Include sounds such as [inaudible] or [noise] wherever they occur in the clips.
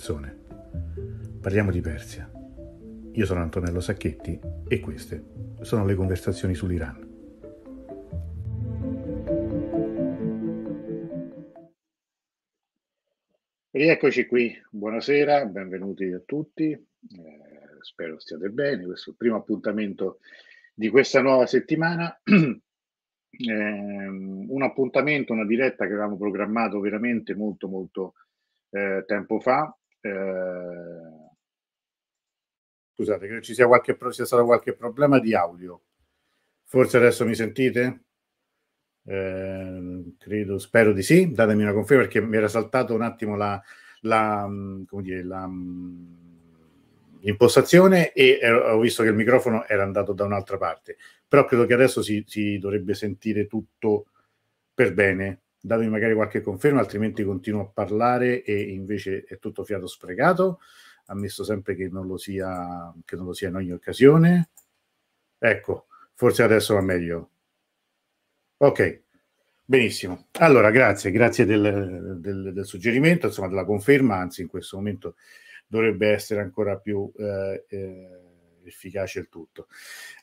persone. Parliamo di Persia. Io sono Antonello Sacchetti e queste sono le conversazioni sull'Iran. Rieccoci qui, buonasera, benvenuti a tutti, eh, spero stiate bene, questo è il primo appuntamento di questa nuova settimana. [clears throat] Eh, un appuntamento, una diretta che avevamo programmato veramente molto molto eh, tempo fa eh, scusate, credo ci sia, qualche, sia stato qualche problema di audio. Forse adesso mi sentite? Eh, credo, spero di sì. Datemi una conferma perché mi era saltato un attimo la, la, dire, la impostazione e ho visto che il microfono era andato da un'altra parte. Però credo che adesso si, si dovrebbe sentire tutto per bene datemi magari qualche conferma, altrimenti continuo a parlare e invece è tutto fiato sprecato, ammesso sempre che non lo sia, non lo sia in ogni occasione. Ecco, forse adesso va meglio. Ok, benissimo. Allora, grazie, grazie del, del, del suggerimento, insomma della conferma, anzi in questo momento dovrebbe essere ancora più... Eh, eh, efficace il tutto.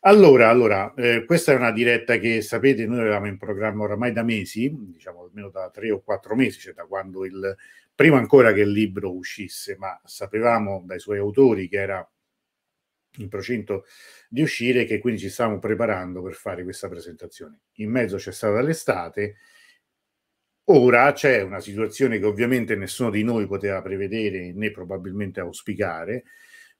Allora, allora eh, questa è una diretta che sapete, noi avevamo in programma oramai da mesi, diciamo almeno da tre o quattro mesi, cioè da quando il prima ancora che il libro uscisse, ma sapevamo dai suoi autori che era in procinto di uscire e che quindi ci stavamo preparando per fare questa presentazione. In mezzo c'è stata l'estate, ora c'è una situazione che ovviamente nessuno di noi poteva prevedere né probabilmente auspicare,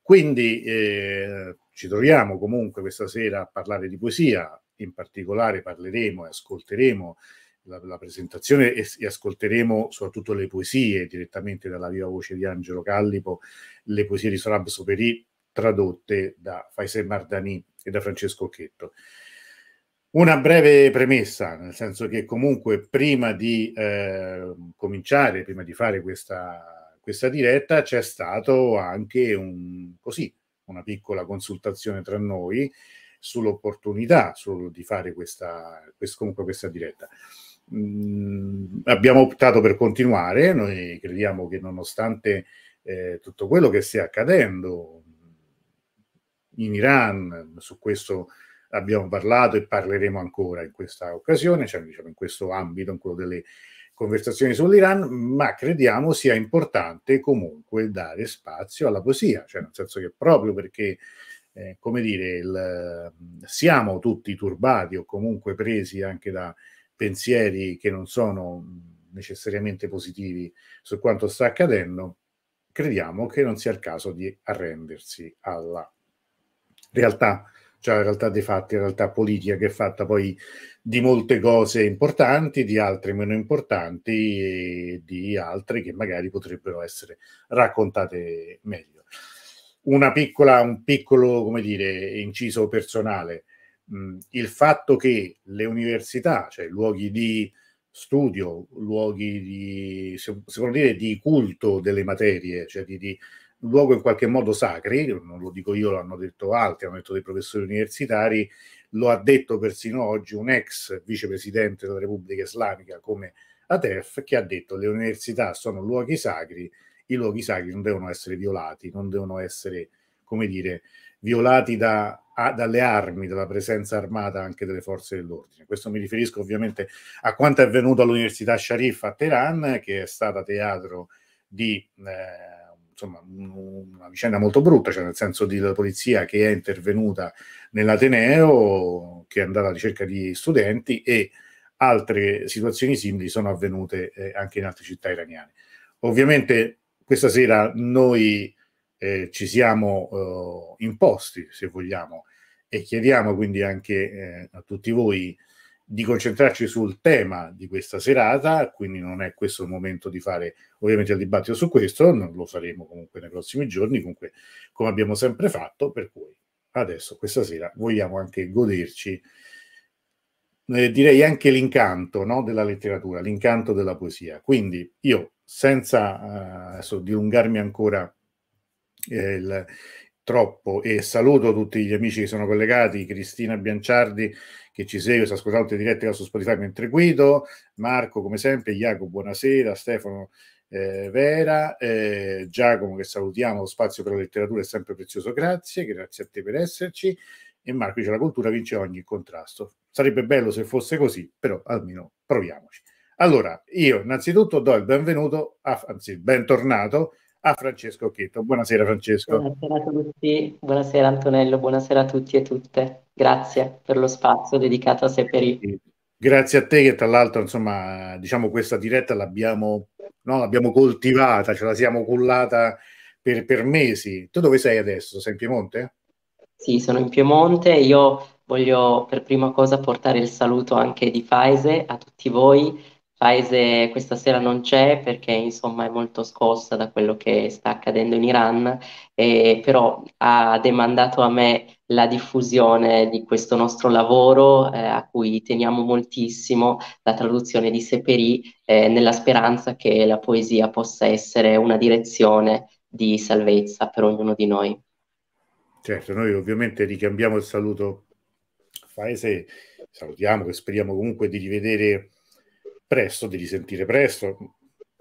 quindi eh, ci troviamo comunque questa sera a parlare di poesia, in particolare parleremo e ascolteremo la, la presentazione e, e, ascolteremo soprattutto le poesie direttamente dalla viva voce di Angelo Callipo, le poesie di Sorab Soperi tradotte da Faisal Mardani e da Francesco Chetto. Una breve premessa, nel senso che comunque prima di eh, cominciare, prima di fare questa questa diretta c'è stato anche un, così, una piccola consultazione tra noi sull'opportunità sul, di fare questa, quest, comunque questa diretta. Mm, abbiamo optato per continuare, noi crediamo che nonostante eh, tutto quello che stia accadendo in Iran, su questo abbiamo parlato e parleremo ancora in questa occasione, cioè diciamo in questo ambito, in quello delle conversazioni sull'Iran, ma crediamo sia importante comunque dare spazio alla poesia, cioè nel senso che proprio perché eh, come dire, il, mm, siamo tutti turbati o comunque presi anche da pensieri che non sono mm, necessariamente positivi su quanto sta accadendo, crediamo che non sia il caso di arrendersi alla realtà cioè la realtà dei fatti, la realtà politica che è fatta poi di molte cose importanti, di altre meno importanti e di altre che magari potrebbero essere raccontate meglio. Una piccola, un piccolo, come dire, inciso personale, mm, il fatto che le università, cioè luoghi di studio, luoghi di, se, se dire, di culto delle materie, cioè di, di luogo in qualche modo sacri, non lo dico io, l'hanno detto altri, hanno detto dei professori universitari, lo ha detto persino oggi un ex vicepresidente della Repubblica Islamica come Atef, che ha detto che le università sono luoghi sacri, i luoghi sacri non devono essere violati, non devono essere, come dire, violati da, a, dalle armi, dalla presenza armata anche delle forze dell'ordine. Questo mi riferisco ovviamente a quanto è avvenuto all'Università Sharif a Teheran, che è stata teatro di... Eh, insomma, una vicenda molto brutta, cioè nel senso della polizia che è intervenuta nell'Ateneo, che è andata a ricerca di studenti e altre situazioni simili sono avvenute eh, anche in altre città iraniane. Ovviamente questa sera noi eh, ci siamo eh, imposti, se vogliamo, e chiediamo quindi anche eh, a tutti voi di concentrarci sul tema di questa serata, quindi non è questo il momento di fare ovviamente il dibattito su questo, non lo faremo comunque nei prossimi giorni, comunque come abbiamo sempre fatto, per cui adesso questa sera vogliamo anche goderci eh, direi anche l'incanto no, della letteratura, l'incanto della poesia. Quindi io senza eh, adesso dilungarmi ancora eh, il, troppo e saluto tutti gli amici che sono collegati, Cristina Bianciardi che ci segue, sta ascoltando in diretta su Spotify mentre guido, Marco come sempre, Iaco buonasera, Stefano eh, Vera, eh, Giacomo che salutiamo, lo spazio per la letteratura è sempre prezioso, grazie, grazie a te per esserci e Marco dice la cultura vince ogni contrasto. Sarebbe bello se fosse così, però almeno proviamoci. Allora, io innanzitutto do il benvenuto, a, anzi bentornato a Francesco Chetto. Buonasera Francesco. Buonasera a tutti, buonasera Antonello, buonasera a tutti e tutte. Grazie per lo spazio dedicato a Seperi. Grazie a te che tra l'altro, insomma, diciamo questa diretta l'abbiamo, no, l'abbiamo coltivata, ce la siamo cullata per, per mesi. Tu dove sei adesso? Sei in Piemonte? Sì, sono in Piemonte. Io voglio per prima cosa portare il saluto anche di Faise a tutti voi Faese questa sera non c'è perché insomma è molto scossa da quello che sta accadendo in Iran, eh, però ha demandato a me la diffusione di questo nostro lavoro eh, a cui teniamo moltissimo, la traduzione di Seperi, eh, nella speranza che la poesia possa essere una direzione di salvezza per ognuno di noi. Certo, noi ovviamente ricambiamo il saluto Faese, salutiamo, e speriamo comunque di rivedere presto, di risentire presto,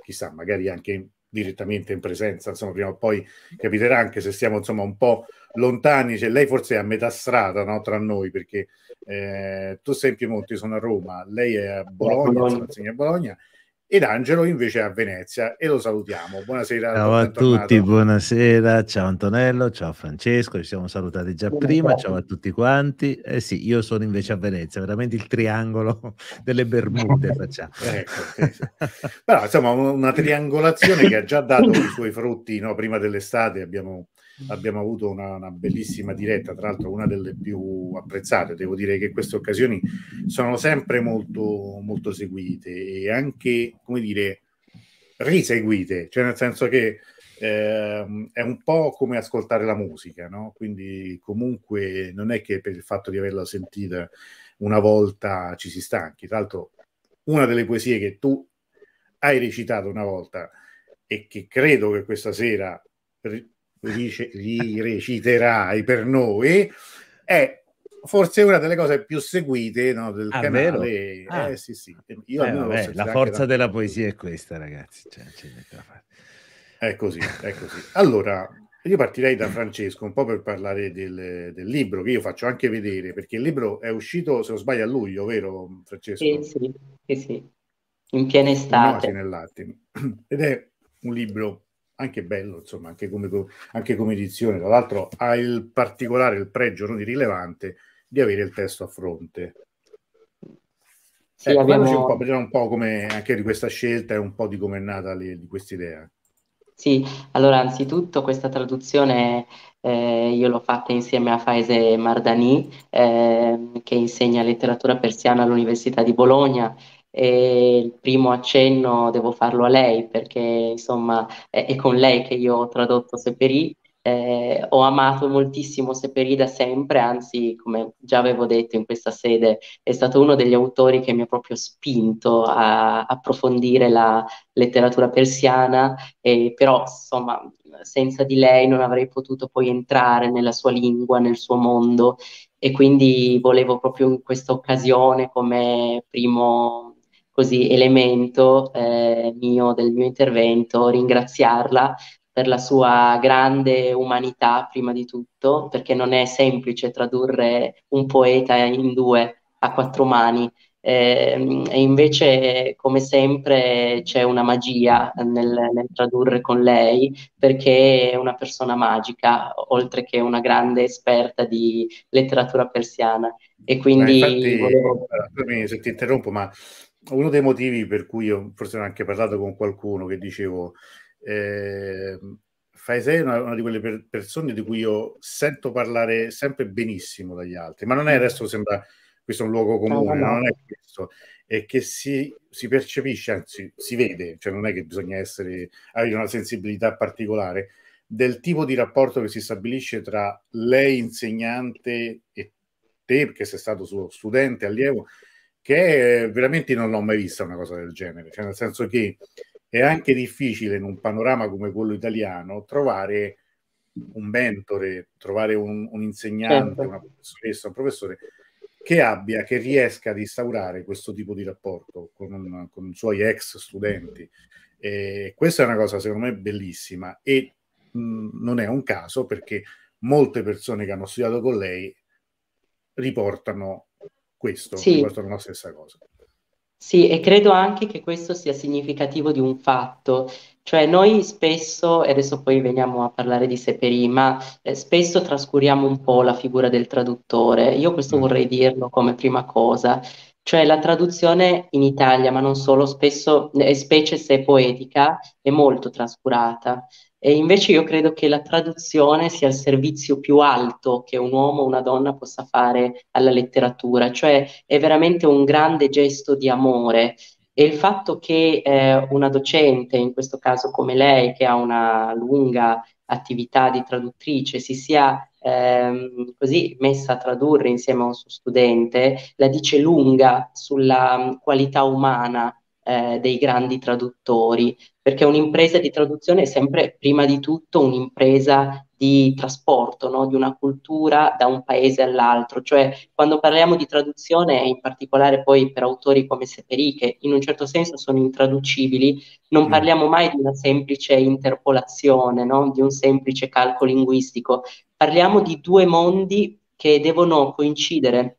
chissà, magari anche direttamente in presenza, insomma, prima o poi capiterà anche se stiamo insomma un po' lontani, cioè, lei forse è a metà strada no, tra noi, perché eh, tu sei in Piemonte, io sono a Roma, lei è a Bologna, no, insomma, a Bologna, ed Angelo invece è a Venezia e lo salutiamo. Buonasera ciao a tutti, buonasera, ciao Antonello, ciao Francesco, ci siamo salutati già buonasera. prima, ciao a tutti quanti. Eh sì, io sono invece a Venezia, veramente il triangolo [laughs] delle Bermude [laughs] facciamo. ecco, sì. Però insomma una triangolazione che ha già dato [laughs] i suoi frutti no? prima dell'estate, abbiamo Mm. abbiamo avuto una, una, bellissima diretta, tra l'altro una delle più apprezzate. Devo dire che queste occasioni sono sempre molto, molto seguite e anche, come dire, riseguite, cioè nel senso che eh, è un po' come ascoltare la musica, no? Quindi comunque non è che per il fatto di averla sentita una volta ci si stanchi. Tra l'altro una delle poesie che tu hai recitato una volta e che credo che questa sera rice- reciterai per noi, è forse una delle cose più seguite no, del ah, canale. Eh, ah. Eh, sì, sì. Io eh, vabbè, la forza da... della poesia è questa, ragazzi. Cioè, è così, è così. Allora, io partirei da Francesco un po' per parlare del, del, libro che io faccio anche vedere, perché il libro è uscito, se non sbaglio, a luglio, vero Francesco? Sì, sì, sì, sì. in piena estate. No, sì, Ed è un libro anche bello, insomma, anche come, anche come edizione. Tra l'altro ha il particolare, il pregio non di rilevante, di avere il testo a fronte. Sì, eh, abbiamo... un po', vediamo un po' come anche di questa scelta e un po' di come è nata le, di questa idea. Sì, allora anzitutto questa traduzione eh, io l'ho fatta insieme a Faese Mardani eh, che insegna letteratura persiana all'Università di Bologna e il primo accenno devo farlo a lei perché insomma è, è con lei che io ho tradotto Seperi. Eh, ho amato moltissimo Seperi da sempre, anzi come già avevo detto in questa sede è stato uno degli autori che mi ha proprio spinto a approfondire la letteratura persiana, eh, però insomma senza di lei non avrei potuto poi entrare nella sua lingua, nel suo mondo e quindi volevo proprio in questa occasione come primo così elemento eh, mio, del mio intervento, ringraziarla per la sua grande umanità prima di tutto, perché non è semplice tradurre un poeta in due a quattro mani. Ehm, e invece, come sempre, c'è una magia nel, nel, tradurre con lei, perché è una persona magica, oltre che una grande esperta di letteratura persiana. E quindi... Infatti, volevo... Scusami se ti interrompo, ma uno dei motivi per cui io forse ne ho anche parlato con qualcuno che dicevo eh, Faisè è una, una di quelle per persone di cui io sento parlare sempre benissimo dagli altri, ma non è mm. adesso sembra questo un luogo comune, no, no. non è questo, è che si, si, percepisce, anzi si vede, cioè non è che bisogna essere, avere una sensibilità particolare del tipo di rapporto che si stabilisce tra lei insegnante e te, perché sei stato suo studente, allievo, che eh, veramente non l'ho mai vista una cosa del genere, cioè nel senso che è anche difficile in un panorama come quello italiano trovare un mentore, trovare un, un insegnante, certo. una professoressa, un professore che abbia, che riesca ad instaurare questo tipo di rapporto con, un, con i suoi ex studenti. E questa è una cosa secondo me bellissima e mh, mm, non è un caso perché molte persone che hanno studiato con lei riportano questo, sì. questo è la stessa cosa. Sì, e credo anche che questo sia significativo di un fatto, cioè noi spesso, e adesso poi veniamo a parlare di Seperi, ma eh, spesso trascuriamo un po' la figura del traduttore, io questo mm. vorrei dirlo come prima cosa, cioè la traduzione in Italia, ma non solo, spesso, specie se poetica, è molto trascurata. E invece io credo che la traduzione sia il servizio più alto che un uomo o una donna possa fare alla letteratura, cioè è veramente un grande gesto di amore e il fatto che eh, una docente, in questo caso come lei, che ha una lunga attività di traduttrice, si sia ehm, così messa a tradurre insieme a un suo studente, la dice lunga sulla um, qualità umana eh, dei grandi traduttori, perché un'impresa di traduzione è sempre prima di tutto un'impresa di trasporto no? di una cultura da un paese all'altro, cioè quando parliamo di traduzione, in particolare poi per autori come Seperi, che in un certo senso sono intraducibili, non mm. parliamo mai di una semplice interpolazione, no? di un semplice calcolo linguistico, parliamo di due mondi che devono coincidere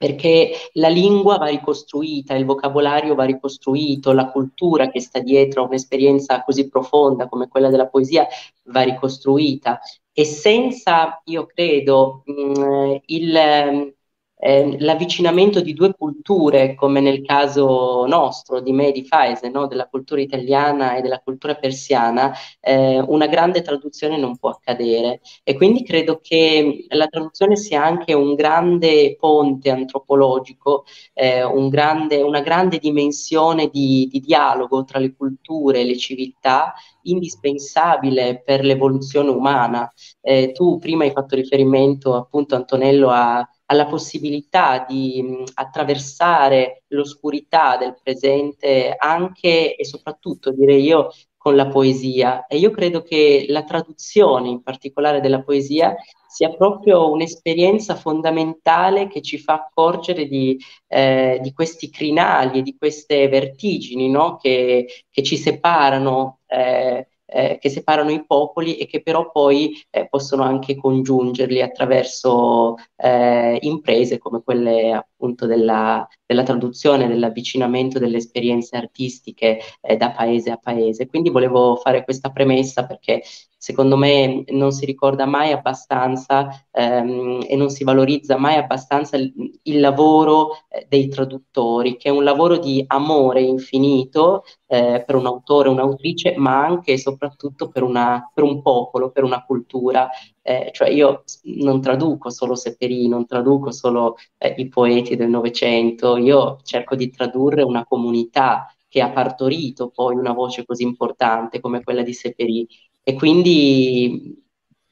perché la lingua va ricostruita, il vocabolario va ricostruito, la cultura che sta dietro a un'esperienza così profonda come quella della poesia va ricostruita e senza, io credo, mh, mm, il eh, l'avvicinamento di due culture, come nel caso nostro, di me e di Faese, no? della cultura italiana e della cultura persiana, eh, una grande traduzione non può accadere. E quindi credo che la traduzione sia anche un grande ponte antropologico, eh, un grande, una grande dimensione di, di dialogo tra le culture e le civiltà indispensabile per l'evoluzione umana. Eh, tu prima hai fatto riferimento appunto Antonello a alla possibilità di mh, attraversare l'oscurità del presente anche e soprattutto, direi io, con la poesia. E io credo che la traduzione, in particolare della poesia, sia proprio un'esperienza fondamentale che ci fa accorgere di, eh, di questi crinali e di queste vertigini no? che, che, ci separano eh, eh, che separano i popoli e che però poi eh, possono anche congiungerli attraverso eh, imprese come quelle appunto della, della traduzione, dell'avvicinamento delle esperienze artistiche eh, da paese a paese. Quindi volevo fare questa premessa perché secondo me non si ricorda mai abbastanza ehm, e non si valorizza mai abbastanza il, il lavoro eh, dei traduttori, che è un lavoro di amore infinito eh, per un autore, un'autrice, ma anche e soprattutto per, una, per un popolo, per una cultura. Eh, cioè io non traduco solo Seferino, non traduco solo eh, i poeti del Novecento, io cerco di tradurre una comunità che ha partorito poi una voce così importante come quella di Seferì e quindi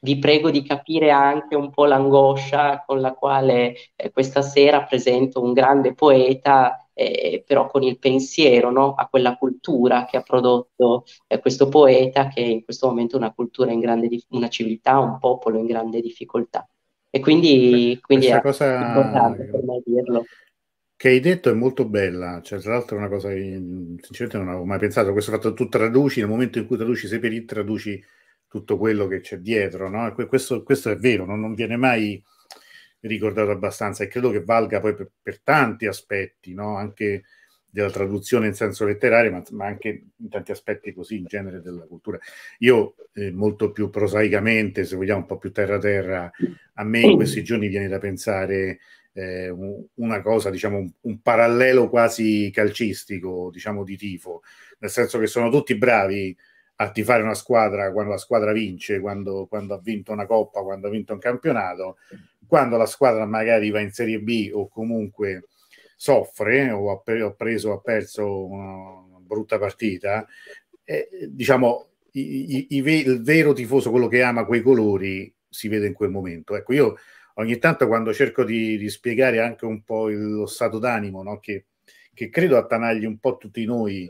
vi prego di capire anche un po' l'angoscia con la quale eh, questa sera presento un grande poeta, eh, però con il pensiero no? a quella cultura che ha prodotto eh, questo poeta, che in questo momento è una cultura in grande, difficoltà, una civiltà, un popolo in grande difficoltà. E quindi, quindi è cosa... importante per me dirlo che hai detto è molto bella, cioè, tra l'altro è una cosa che mm, sinceramente non avevo mai pensato, questo fatto che tu traduci, nel momento in cui traduci Seperit traduci tutto quello che c'è dietro, no? questo, questo, è vero, non, non, viene mai ricordato abbastanza e credo che valga poi per, per tanti aspetti, no? anche della traduzione in senso letterario, ma, ma, anche in tanti aspetti così in genere della cultura. Io eh, molto più prosaicamente, se vogliamo un po' più terra-terra, a me in questi giorni viene da pensare eh, una cosa, diciamo, un, un, parallelo quasi calcistico, diciamo, di tifo, nel senso che sono tutti bravi a tifare una squadra quando la squadra vince, quando, quando ha vinto una coppa, quando ha vinto un campionato, quando la squadra magari va in Serie B o comunque soffre eh, o ha, pre- o preso o ha perso una brutta partita, eh, diciamo, i, i, i ve- il vero tifoso, quello che ama quei colori, si vede in quel momento. Ecco, io ogni tanto quando cerco di, di spiegare anche un po' il, lo stato d'animo no? che, che, credo attanagli un po' tutti noi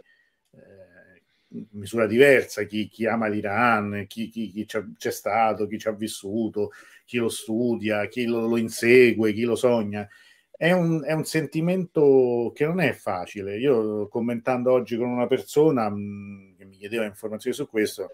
eh, in misura diversa, chi, chi ama l'Iran, chi, chi, chi c'è stato, chi ci ha vissuto, chi lo studia, chi lo, lo insegue, chi lo sogna. È un, è un, sentimento che non è facile. Io commentando oggi con una persona mh, mm, che mi chiedeva informazioni su questo,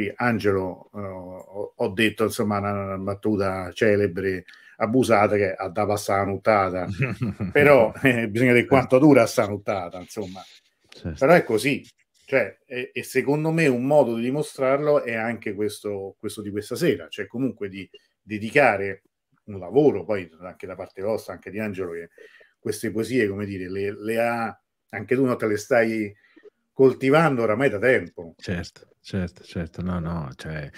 qui Angelo eh, ho detto insomma una battuta celebre abusata che ha da passare una nuttata [laughs] però eh, bisogna vedere quanto dura sta nuttata insomma certo. però è così cioè, e, e, secondo me un modo di dimostrarlo è anche questo, questo di questa sera cioè comunque di dedicare un lavoro poi anche da parte vostra anche di Angelo che queste poesie come dire le, le ha anche tu non te le stai coltivando oramai da tempo. Certo. Certo, certo, no, no, cioè,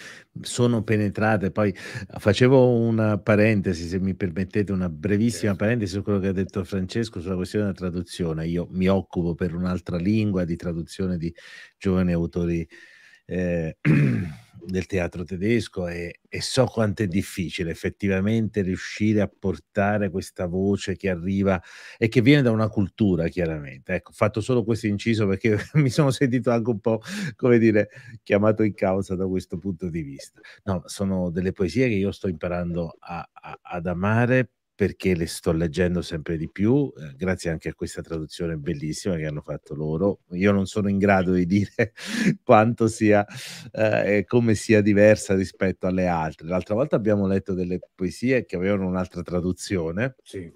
sono penetrate. Poi facevo una parentesi, se mi permettete, una brevissima certo. parentesi su quello che ha detto Francesco sulla questione della traduzione. Io mi occupo per un'altra lingua di traduzione di giovani autori eh, [clears throat] del teatro tedesco e, e so quanto è difficile effettivamente riuscire a portare questa voce che arriva e che viene da una cultura chiaramente. Ecco, ho fatto solo questo inciso perché [laughs] mi sono sentito anche un po', come dire, chiamato in causa da questo punto di vista. No, sono delle poesie che io sto imparando a, a, ad amare perché le sto leggendo sempre di più, eh, grazie anche a questa traduzione bellissima che hanno fatto loro. Io non sono in grado di dire [laughs] quanto sia eh, e eh, come sia diversa rispetto alle altre. L'altra volta abbiamo letto delle poesie che avevano un'altra traduzione. Sì.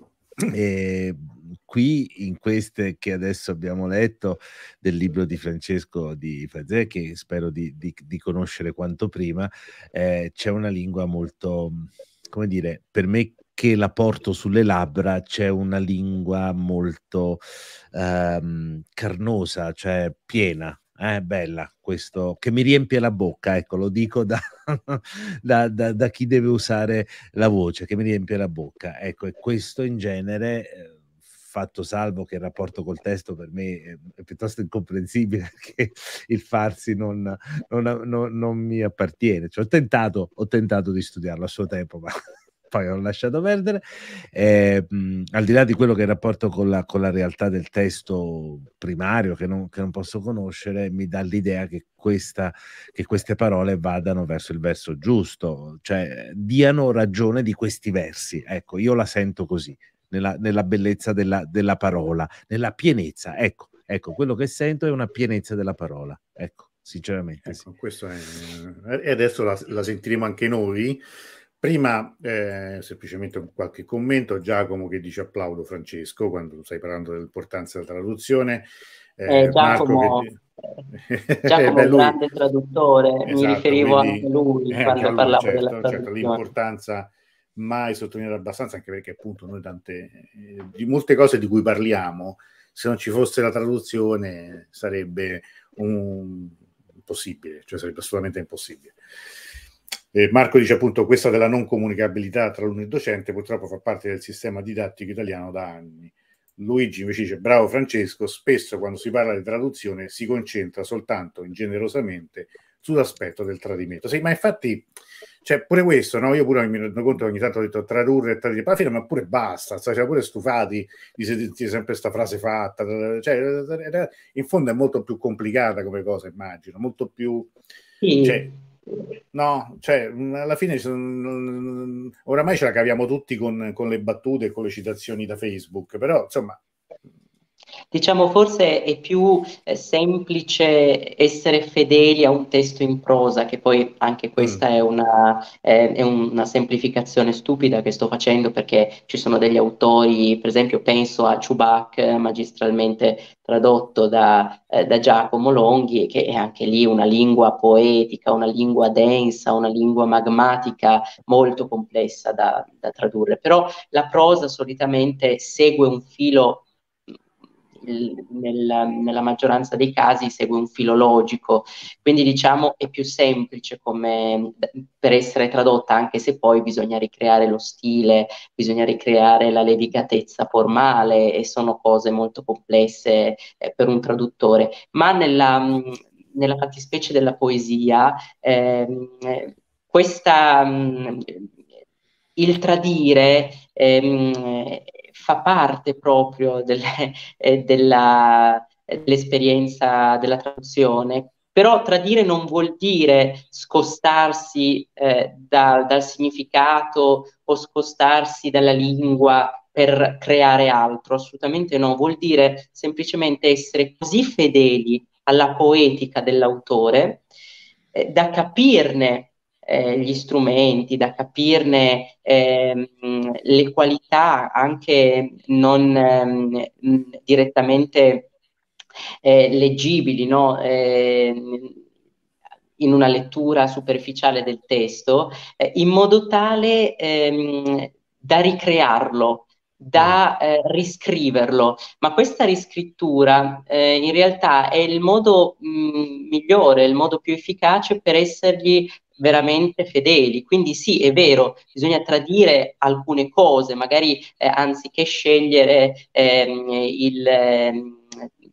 E qui in queste che adesso abbiamo letto del libro di Francesco di Fazè, che spero di, di, di, conoscere quanto prima, eh, c'è una lingua molto, come dire, per me che la porto sulle labbra c'è una lingua molto ehm, carnosa, cioè piena, eh, bella questo, che mi riempie la bocca, ecco, lo dico da, [laughs] da, da, da, chi deve usare la voce, che mi riempie la bocca, ecco, e questo in genere... Eh, fatto salvo che il rapporto col testo per me è piuttosto incomprensibile [laughs] perché il farsi non, non, non, non mi appartiene. Cioè, ho, tentato, ho tentato di studiarlo a suo tempo, ma poi ho lasciato perdere. Eh, al di là di quello che è il rapporto con la, con la realtà del testo primario che non, che non, posso conoscere, mi dà l'idea che, questa, che queste parole vadano verso il verso giusto, cioè diano ragione di questi versi. Ecco, io la sento così, nella, nella bellezza della, della, parola, nella pienezza. Ecco, ecco, quello che sento è una pienezza della parola. Ecco. Sinceramente, ecco, sì. questo è, eh, e adesso la, la sentiremo anche noi Prima eh, semplicemente qualche commento, Giacomo che dice applaudo Francesco quando stai parlando dell'importanza della traduzione. Eh, eh, Giacomo, che... Giacomo è un [laughs] grande traduttore, esatto, mi riferivo quindi, anche a lui eh, quando parlavo certo, della certo, traduzione. Certo, l'importanza mai sottolineata abbastanza, anche perché appunto noi tante, eh, di molte cose di cui parliamo, se non ci fosse la traduzione sarebbe un, impossibile, cioè sarebbe assolutamente impossibile. Eh, Marco dice appunto questa della non comunicabilità tra l'uno e il docente purtroppo fa parte del sistema didattico italiano da anni. Luigi invece dice bravo Francesco, spesso quando si parla di traduzione si concentra soltanto ingenerosamente sull'aspetto del tradimento. Sì, ma infatti, cioè pure questo, no? io pure mi rendo conto che ogni tanto ho detto tradurre e tradire, alla fine, ma pure basta, cioè, cioè pure stufati di sentire sempre questa frase fatta, cioè, in fondo è molto più complicata come cosa, immagino, molto più... Sì. Cioè, No, cioè, mm, alla fine mm, mm, oramai ce la caviamo tutti con, con le battute e con le citazioni da Facebook, però insomma Diciamo forse è più eh, semplice essere fedeli a un testo in prosa, che poi anche questa mm. è, una, eh, è, una, semplificazione stupida che sto facendo perché ci sono degli autori, per esempio penso a Chubac, magistralmente tradotto da, eh, da Giacomo Longhi, che è anche lì una lingua poetica, una lingua densa, una lingua magmatica molto complessa da, da tradurre. Però la prosa solitamente segue un filo nel, nella maggioranza dei casi segue un filo logico, quindi diciamo è più semplice come, per essere tradotta, anche se poi bisogna ricreare lo stile, bisogna ricreare la levigatezza formale e sono cose molto complesse eh, per un traduttore, ma nella, nella fattispecie della poesia ehm, eh, questa... Mh, il tradire ehm, fa parte proprio delle, [laughs] eh, della, dell'esperienza della traduzione. Però tradire non vuol dire scostarsi eh, da, dal significato o scostarsi dalla lingua per creare altro, assolutamente no, vuol dire semplicemente essere così fedeli alla poetica dell'autore eh, da capirne eh, gli strumenti, da capirne ehm, le qualità anche non ehm, direttamente eh, leggibili, no? Ehm, in una lettura superficiale del testo, eh, in modo tale ehm, da ricrearlo, da eh, riscriverlo, ma questa riscrittura eh, in realtà è il modo mh, mm, migliore, il modo più efficace per essergli veramente fedeli. Quindi sì, è vero, bisogna tradire alcune cose, magari eh, anziché scegliere ehm, il... Ehm,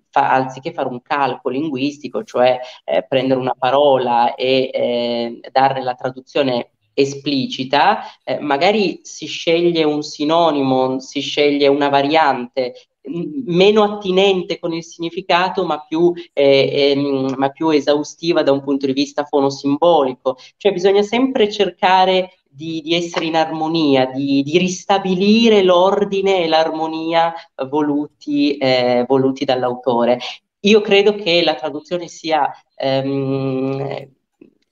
fa, anziché fare un calcolo linguistico, cioè eh, prendere una parola e eh, darne la traduzione esplicita, eh, magari si sceglie un sinonimo, si sceglie una variante meno attinente con il significato, ma più, eh, eh, ma più esaustiva da un punto di vista fonosimbolico. Cioè bisogna sempre cercare di, di essere in armonia, di, di, ristabilire l'ordine e l'armonia voluti, eh, voluti dall'autore. Io credo che la traduzione sia... Ehm,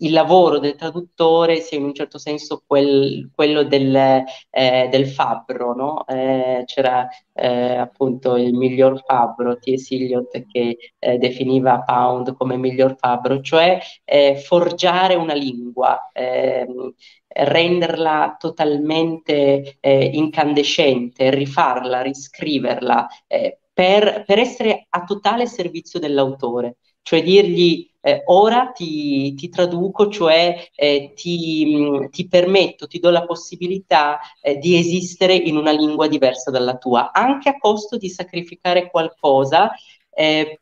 il lavoro del traduttore sia in un certo senso quel, quello del, eh, del fabbro, no? eh, c'era eh, appunto il miglior fabbro, T.S. Eliot che eh, definiva Pound come miglior fabbro, cioè eh, forgiare una lingua, ehm, renderla totalmente eh, incandescente, rifarla, riscriverla, per, per essere a totale servizio dell'autore cioè dirgli eh, ora ti, ti, traduco, cioè eh, ti, ti, permetto, ti do la possibilità eh, di esistere in una lingua diversa dalla tua, anche a costo di sacrificare qualcosa. Eh,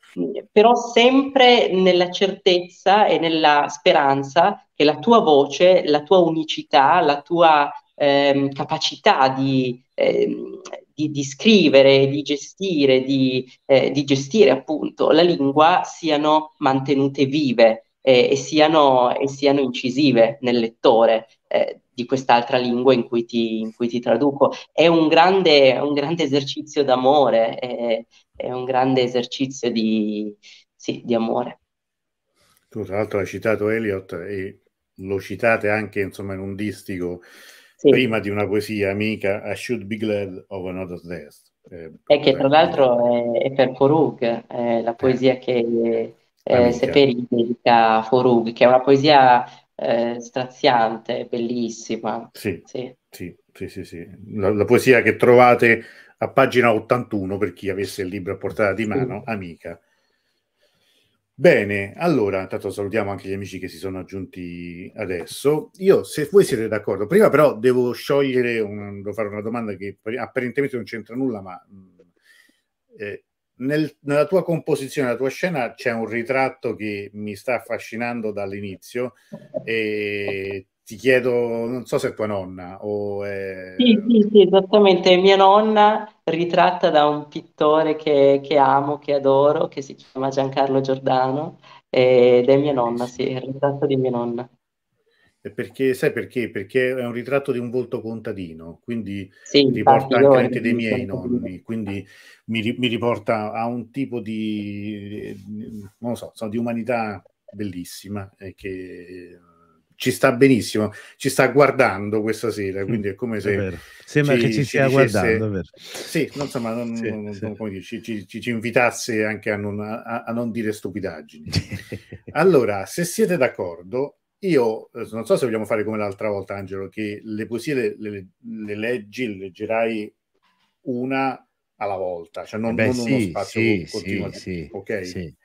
però sempre nella certezza e nella speranza che la tua voce, la tua unicità, la tua ehm, capacità di, ehm, di, di scrivere, di gestire, di, eh, di, gestire appunto la lingua siano mantenute vive eh, e, siano, e, siano, incisive nel lettore eh, di quest'altra lingua in cui ti, in cui ti traduco. È un grande, un grande esercizio d'amore, è, è, un grande esercizio di, sì, di amore. Tu tra l'altro hai citato Eliot e lo citate anche insomma in un distico sì. prima di una poesia amica, I should be glad of another death. Eh, e che tra l'altro è, è per Forug, eh, la poesia che eh, Seperi dedica a Forug, che è una poesia eh, straziante, bellissima. Sì, sì, sì, sì, sì, sì. La, la, poesia che trovate a pagina 81 per chi avesse il libro a portata di mano, amica Bene, allora, intanto salutiamo anche gli amici che si sono aggiunti adesso. Io, se voi siete d'accordo, prima però devo sciogliere, un, devo fare una domanda che apparentemente non c'entra nulla, ma mm, eh, nel, nella tua composizione, nella tua scena, c'è un ritratto che mi sta affascinando dall'inizio e ti chiedo, non so se è tua nonna o... È... Sì, sì, sì, esattamente, mia nonna ritratta da un pittore che, che amo, che adoro, che si chiama Giancarlo Giordano, ed è mia nonna, sì, è il ritratto di mia nonna. Perché, sai perché? Perché è un ritratto di un volto contadino, quindi sì, riporta anche, anche dei miei nonni, quindi mi, mi, riporta a un tipo di, non so, so di umanità bellissima eh, che ci sta benissimo, ci sta guardando questa sera, quindi è come se... È Sembra ci, che ci stia dicesse, guardando, Sì, non, insomma, non, sì, non, sì. Dire, ci, ci, ci, invitasse anche a non, a, a non dire stupidaggini. [laughs] allora, se siete d'accordo, io eh, non so se vogliamo fare come l'altra volta, Angelo, che le poesie le, le, le leggi, leggerai una alla volta, cioè non, eh Beh, non sì, uno spazio sì, continuativo, sì, ok? Sì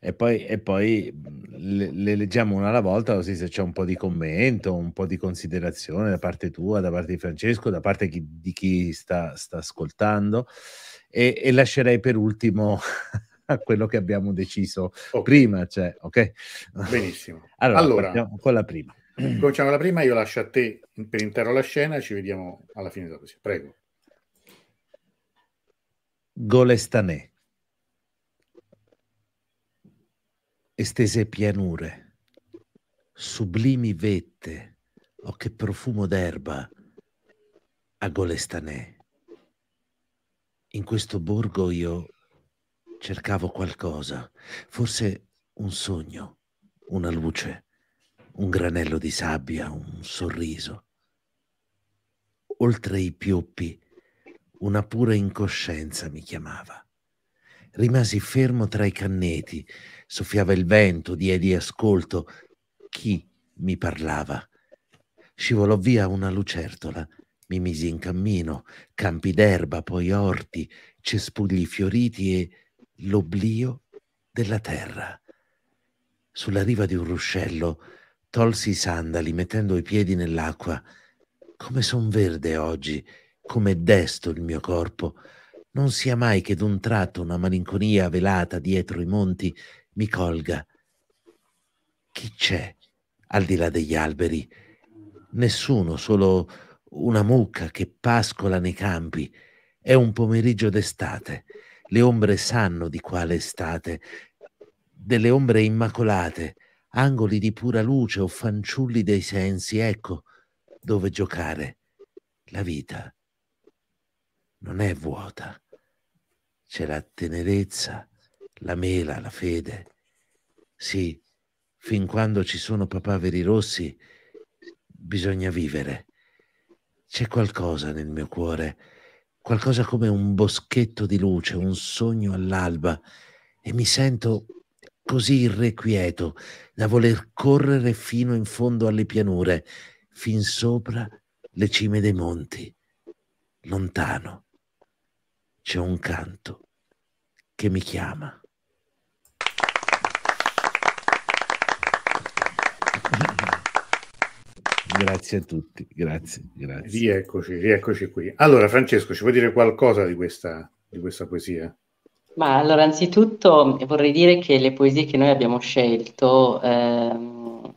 e poi, e poi mhmm, le, le, leggiamo una alla volta così se c'è un po' di commento, un po' di considerazione da parte tua, da parte di Francesco, da parte chi, di chi sta, sta ascoltando e, e, lascerei per ultimo a [laughs] quello che abbiamo deciso okay. prima, cioè, ok? Benissimo. [laughs] Allora, allora con la prima. Cominciamo la prima, io lascio a te per intero la scena, ci vediamo alla fine dopo, così. Prego. Golestanè. estese pianure, sublimi vette, o oh, che profumo d'erba a Golestanè. In questo borgo io cercavo qualcosa, forse un sogno, una luce, un granello di sabbia, un sorriso. Oltre i pioppi, una pura incoscienza mi chiamava. Rimasi fermo tra i canneti, soffiava il vento, diedi ascolto. Chi mi parlava? Scivolò via una lucertola, mi misi in cammino, campi d'erba, poi orti, cespugli fioriti e l'oblio della terra. Sulla riva di un ruscello tolsi i sandali mettendo i piedi nell'acqua. Come son verde oggi, come desto il mio corpo. Non sia mai che d'un tratto una malinconia velata dietro i monti mi colga. Chi c'è al di là degli alberi? Nessuno, solo una mucca che pascola nei campi. È un pomeriggio d'estate. Le ombre sanno di quale estate. Delle ombre immacolate, angoli di pura luce o fanciulli dei sensi, ecco dove giocare. La vita non è vuota. C'è la tenerezza la mela, la fede. Sì, fin quando ci sono papaveri rossi bisogna vivere. C'è qualcosa nel mio cuore, qualcosa come un boschetto di luce, un sogno all'alba e mi sento così irrequieto da voler correre fino in fondo alle pianure, fin sopra le cime dei monti. Lontano c'è un canto che mi chiama. Grazie a tutti, grazie, grazie. Rieccoci, rieccoci qui. Allora, Francesco, ci vuoi dire qualcosa di questa, di questa poesia? Ma allora, anzitutto vorrei dire che le poesie che noi abbiamo scelto ehm,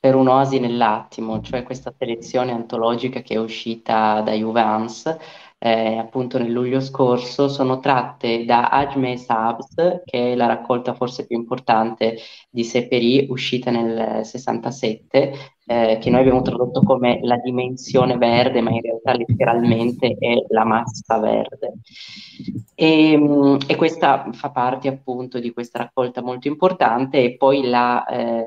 per un'oasi nell'attimo, cioè questa selezione antologica che è uscita da Juvance, eh, appunto nel luglio scorso, sono tratte da Ajme Sabs, che è la raccolta forse più importante di Seperi, uscita nel 67, eh, eh, che noi abbiamo tradotto come la dimensione verde, ma in realtà letteralmente è la massa verde. E, ehm, e questa fa parte appunto di questa raccolta molto importante e poi la... Eh,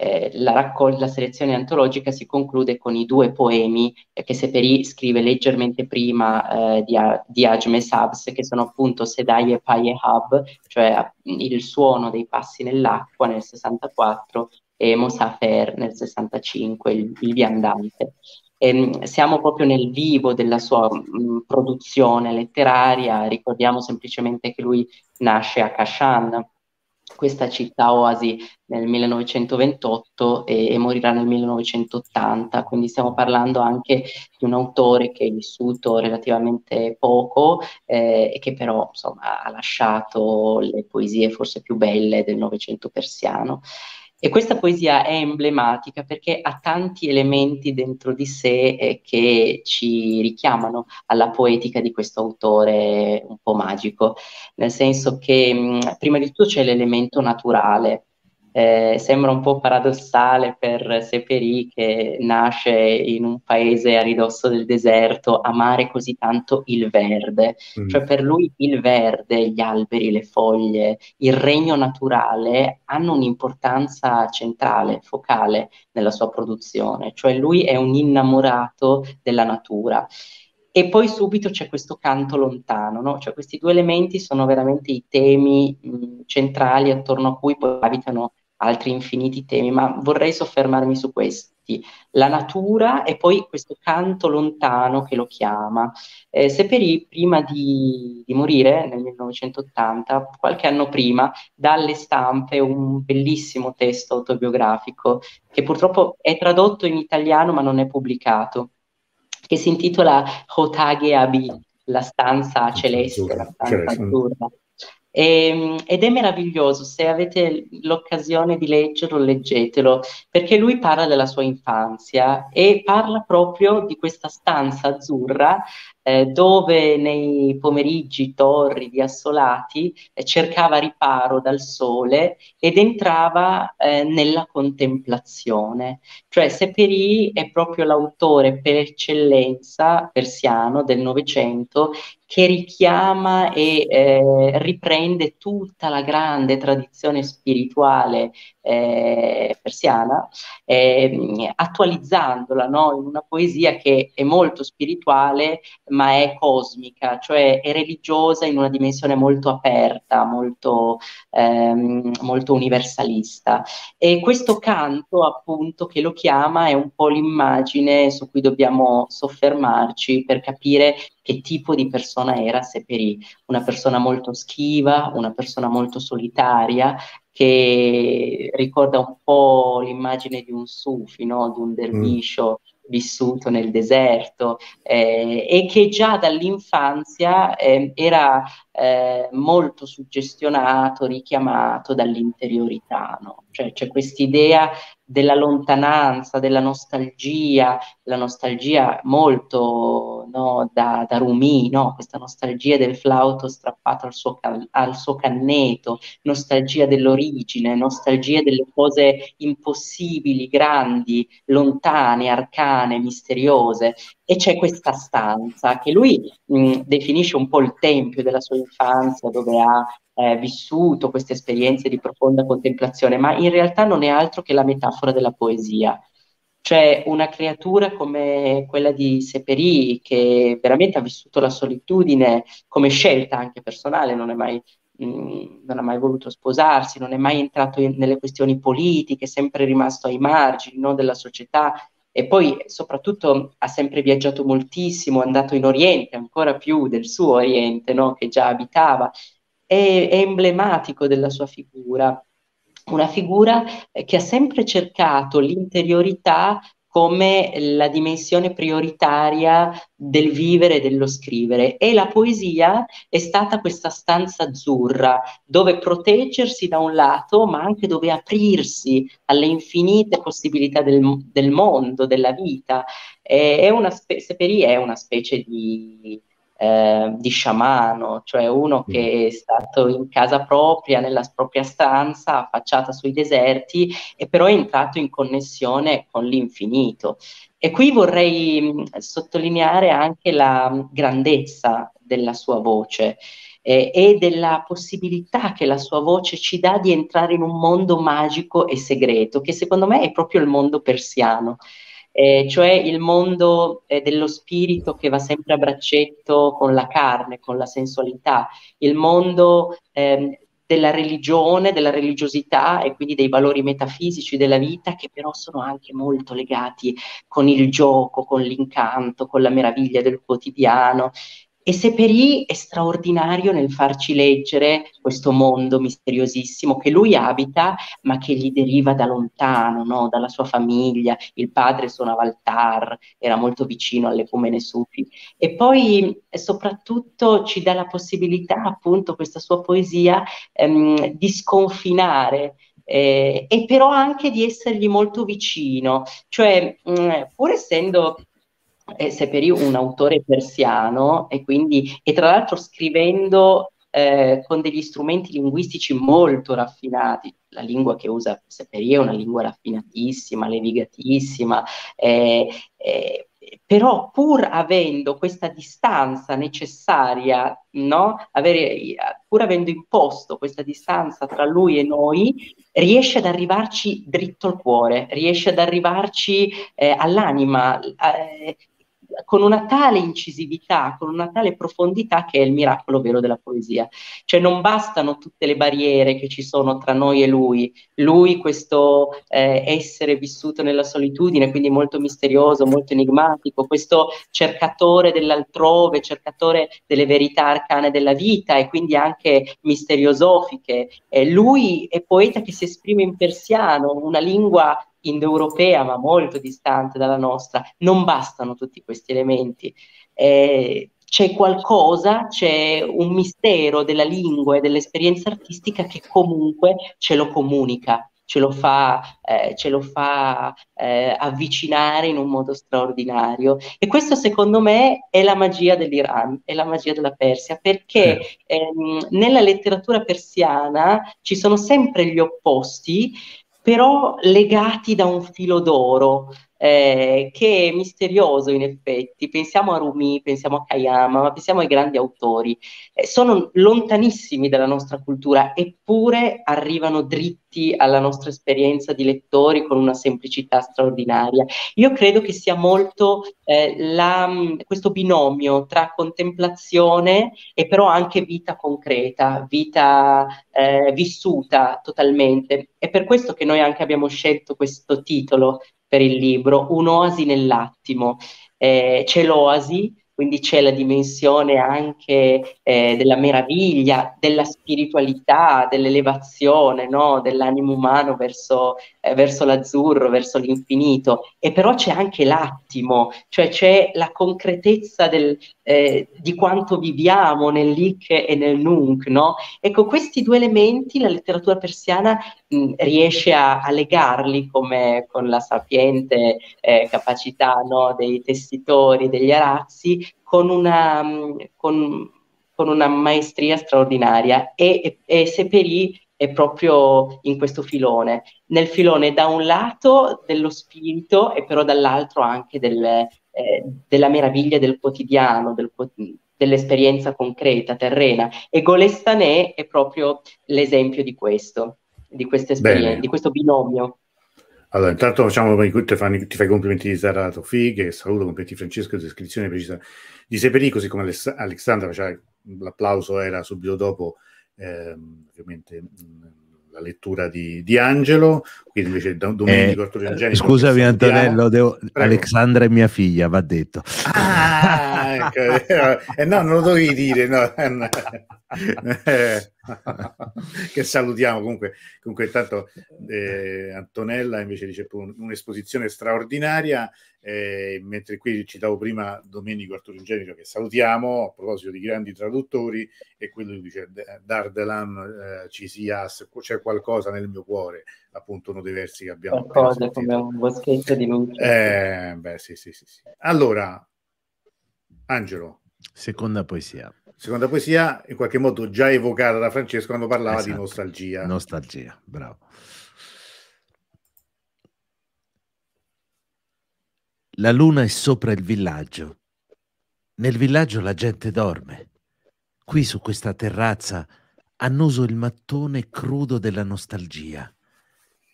eh, la, raccol- la, selezione antologica si conclude con i due poemi eh, che Seferi scrive leggermente prima eh, di, A- di Ajme Sabs, che sono appunto Sedai e Paie Hab, cioè il suono dei passi nell'acqua nel 64 e Mosafer nel 65, il, il viandante. E ehm, siamo proprio nel vivo della sua mh, mm, produzione letteraria, ricordiamo semplicemente che lui nasce a Kashan, questa città oasi nel 1928 e, e, morirà nel 1980, quindi stiamo parlando anche di un autore che è vissuto relativamente poco eh, e che però insomma, ha lasciato le poesie forse più belle del Novecento persiano. E questa poesia è emblematica perché ha tanti elementi dentro di sé eh, che ci richiamano alla poetica di questo autore un po' magico, nel senso che prima di tutto c'è l'elemento naturale, eh, sembra un po' paradossale per Seperi che nasce in un paese a ridosso del deserto amare così tanto il verde, mm. cioè per lui il verde, gli alberi, le foglie, il regno naturale hanno un'importanza centrale, focale nella sua produzione, cioè lui è un innamorato della natura. E poi subito c'è questo canto lontano, no? cioè questi due elementi sono veramente i temi mh, mm, centrali attorno a cui poi abitano altri infiniti temi, ma vorrei soffermarmi su questi. La natura e poi questo canto lontano che lo chiama. Eh, Seperi, prima di, di, morire, nel 1980, qualche anno prima, dà alle stampe un bellissimo testo autobiografico che purtroppo è tradotto in italiano ma non è pubblicato, che si intitola Hotage Abi, la stanza celeste, la stanza cioè, mm. azzurra. E, ehm, ed è meraviglioso, se avete l'occasione di leggerlo, leggetelo, perché lui parla della sua infanzia e parla proprio di questa stanza azzurra eh, dove nei pomeriggi torridi, assolati, eh, cercava riparo dal sole ed entrava eh, nella contemplazione. Cioè Seperi è proprio l'autore per eccellenza persiano del Novecento che richiama e eh, riprende tutta la grande tradizione spirituale eh, persiana, eh, attualizzandola no? in una poesia che è molto spirituale ma è cosmica, cioè è religiosa in una dimensione molto aperta, molto, ehm, molto universalista. E questo canto, appunto, che lo chiama è un po' l'immagine su cui dobbiamo soffermarci per capire che tipo di persona era Seperi, una persona molto schiva, una persona molto solitaria, che ricorda un po' l'immagine di un sufi, no? di un mm. derviscio mm. vissuto nel deserto eh, e che già dall'infanzia eh, era eh, molto suggestionato, richiamato dall'interiorità. No? Cioè, c'è quest'idea della lontananza, della nostalgia, la nostalgia molto no, da, da Rumi, no? questa nostalgia del flauto strappato al suo, can- al suo, canneto, nostalgia dell'origine, nostalgia delle cose impossibili, grandi, lontane, arcane, misteriose e c'è questa stanza che lui mh, definisce un po' il tempio della sua infanzia dove ha eh, vissuto queste esperienze di profonda contemplazione, ma in realtà non è altro che la metafora della poesia. C'è una creatura come quella di Seperi che veramente ha vissuto la solitudine come scelta anche personale, non è mai non ha mai voluto sposarsi, non è mai entrato in, nelle questioni politiche, è sempre rimasto ai margini no, della società e poi soprattutto ha sempre viaggiato moltissimo, è andato in Oriente, ancora più del suo Oriente, no? che già abitava, è, è emblematico della sua figura, una figura eh, che ha sempre cercato l'interiorità come la dimensione prioritaria del vivere e dello scrivere e la poesia è stata questa stanza azzurra dove proteggersi da un lato ma anche dove aprirsi alle infinite possibilità del, del mondo, della vita. È, una spe- è una specie di eh, di sciamano, cioè uno mm. che è stato in casa propria, nella propria stanza, affacciata sui deserti, e però è entrato in connessione con l'infinito. E qui vorrei mh, mm, sottolineare anche la mm, grandezza della sua voce eh, e della possibilità che la sua voce ci dà di entrare in un mondo magico e segreto, che secondo me è proprio il mondo persiano eh, cioè il mondo eh, dello spirito che va sempre a braccetto con la carne, con la sensualità, il mondo ehm, della religione, della religiosità e quindi dei valori metafisici della vita che però sono anche molto legati con il gioco, con l'incanto, con la meraviglia del quotidiano e Seperi è straordinario nel farci leggere questo mondo misteriosissimo che lui abita, ma che gli deriva da lontano, no? dalla sua famiglia. Il padre suonava il tar, era molto vicino alle Cumene sufi. E poi eh, soprattutto ci dà la possibilità, appunto, questa sua poesia ehm, di sconfinare eh, e però anche di essergli molto vicino, cioè mh, mm, pur essendo eh, Seperi un autore persiano e quindi, e tra l'altro scrivendo eh, con degli strumenti linguistici molto raffinati. La lingua che usa Seperi è una lingua raffinatissima, levigatissima, eh, eh, però pur avendo questa distanza necessaria, no? Avere, pur avendo imposto questa distanza tra lui e noi, riesce ad arrivarci dritto al cuore, riesce ad arrivarci eh, all'anima, eh, con una tale incisività, con una tale profondità che è il miracolo vero della poesia. Cioè non bastano tutte le barriere che ci sono tra noi e lui, lui questo eh, essere vissuto nella solitudine, quindi molto misterioso, molto enigmatico, questo cercatore dell'altrove, cercatore delle verità arcane della vita e quindi anche misteriosofiche. Eh, lui è poeta che si esprime in persiano, una lingua indoeuropea ma molto distante dalla nostra, non bastano tutti questi elementi. Eh, c'è qualcosa, c'è un mistero della lingua e dell'esperienza artistica che comunque ce lo comunica, ce lo fa, eh, ce lo fa eh, avvicinare in un modo straordinario. E questo secondo me è la magia dell'Iran, è la magia della Persia, perché ehm, nella letteratura persiana ci sono sempre gli opposti però legati da un filo d'oro, eh, che è misterioso in effetti. Pensiamo a Rumi, pensiamo a Kayama, ma pensiamo ai grandi autori. Eh, sono lontanissimi dalla nostra cultura, eppure arrivano dritti alla nostra esperienza di lettori con una semplicità straordinaria. Io credo che sia molto eh, la, mm, questo binomio tra contemplazione e però anche vita concreta, vita eh, vissuta totalmente. È per questo che noi anche abbiamo scelto questo titolo, per il libro, un'oasi nell'attimo. Eh, c'è l'oasi quindi c'è la dimensione anche eh, della meraviglia, della spiritualità, dell'elevazione no? dell'animo umano verso, eh, verso, l'azzurro, verso l'infinito, e però c'è anche l'attimo, cioè c'è la concretezza del, eh, di quanto viviamo nell'ic e nel nunc. No? Ecco, questi due elementi la letteratura persiana mh, riesce a, a, legarli come con la sapiente eh, capacità no? dei tessitori, degli arazzi, con una, mm, con, con una maestria straordinaria e, e, e Seperì è proprio in questo filone, nel filone da un lato dello spirito e però dall'altro anche del, eh, della meraviglia del quotidiano, del, dell'esperienza concreta, terrena. E Golestanè è proprio l'esempio di questo, di, di questo binomio. Allora, intanto facciamo, ti fai, ti fai complimenti di Sara Tofighe, che saluto, complimenti Francesco, descrizione precisa di Seperi, così come Aless- Alexandra, cioè, l'applauso era subito dopo, ehm, ovviamente, la lettura di, di, Angelo, quindi invece da, Domenico eh, Scusami Antonello, devo, Alexandra è mia figlia, va detto. Ah! ecco. Eh, eh, no, non lo dovevi dire. No. Eh, che salutiamo comunque. Comunque, tanto eh, Antonella invece dice un'esposizione straordinaria. Eh, mentre qui citavo prima Domenico Arturo Genio che salutiamo a proposito di grandi traduttori e quello dice Dardelan eh, sia, c'è qualcosa nel mio cuore appunto uno dei versi che abbiamo qualcosa come un boschetto di luce eh, beh, sì, sì, sì, allora Angelo. Seconda poesia. Seconda poesia, in qualche modo già evocata da Francesco quando parlava esatto. di nostalgia. Nostalgia, bravo. La luna è sopra il villaggio. Nel villaggio la gente dorme. Qui su questa terrazza annuso il mattone crudo della nostalgia.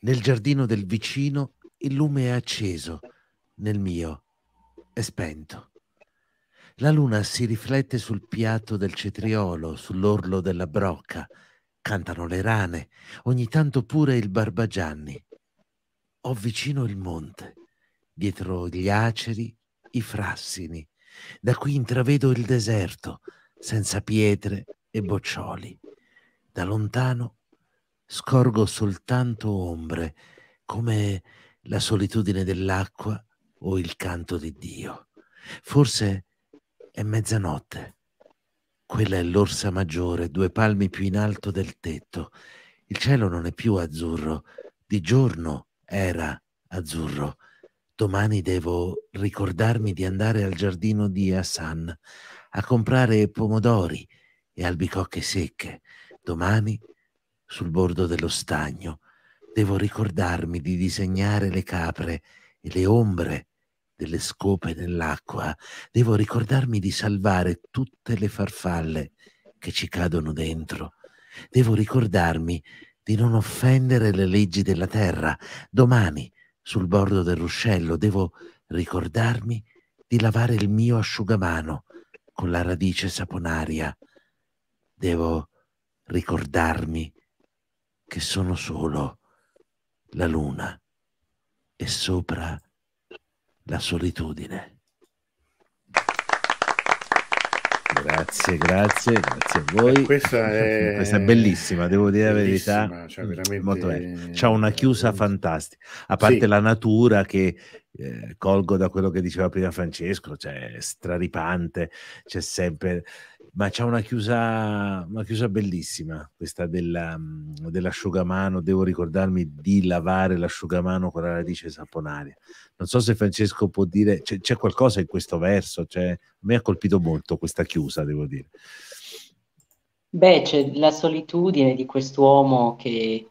Nel giardino del vicino il lume è acceso, nel mio è spento. La luna si riflette sul piatto del cetriolo, sull'orlo della brocca. Cantano le rane, ogni tanto pure il barbagianni. Ho vicino il monte, dietro gli aceri, i frassini. Da qui intravedo il deserto, senza pietre e boccioli. Da lontano scorgo soltanto ombre, come la solitudine dell'acqua o il canto di Dio. Forse è mezzanotte. Quella è l'orsa maggiore, due palmi più in alto del tetto. Il cielo non è più azzurro. Di giorno era azzurro. Domani devo ricordarmi di andare al giardino di Hassan a comprare pomodori e albicocche secche. Domani, sul bordo dello stagno, devo ricordarmi di disegnare le capre e le ombre delle scope nell'acqua, devo ricordarmi di salvare tutte le farfalle che ci cadono dentro. Devo ricordarmi di non offendere le leggi della terra. Domani, sul bordo del ruscello, devo ricordarmi di lavare il mio asciugamano con la radice saponaria. Devo ricordarmi che sono solo la luna e sopra la luna la solitudine. Grazie, grazie, grazie a voi. Eh, questa è, Questa è bellissima, devo dire bellissima, la verità. Cioè mm, veramente... C'ha una chiusa fantastica, a parte sì. la natura che eh, colgo da quello che diceva prima Francesco, cioè straripante, c'è sempre ma c'è una chiusa, una chiusa bellissima, questa della, mm, dell'asciugamano, devo ricordarmi di lavare l'asciugamano con la radice saponaria. Non so se Francesco può dire, c'è, c'è qualcosa in questo verso, cioè, mi ha colpito molto questa chiusa, devo dire. Beh, c'è la solitudine di quest'uomo che,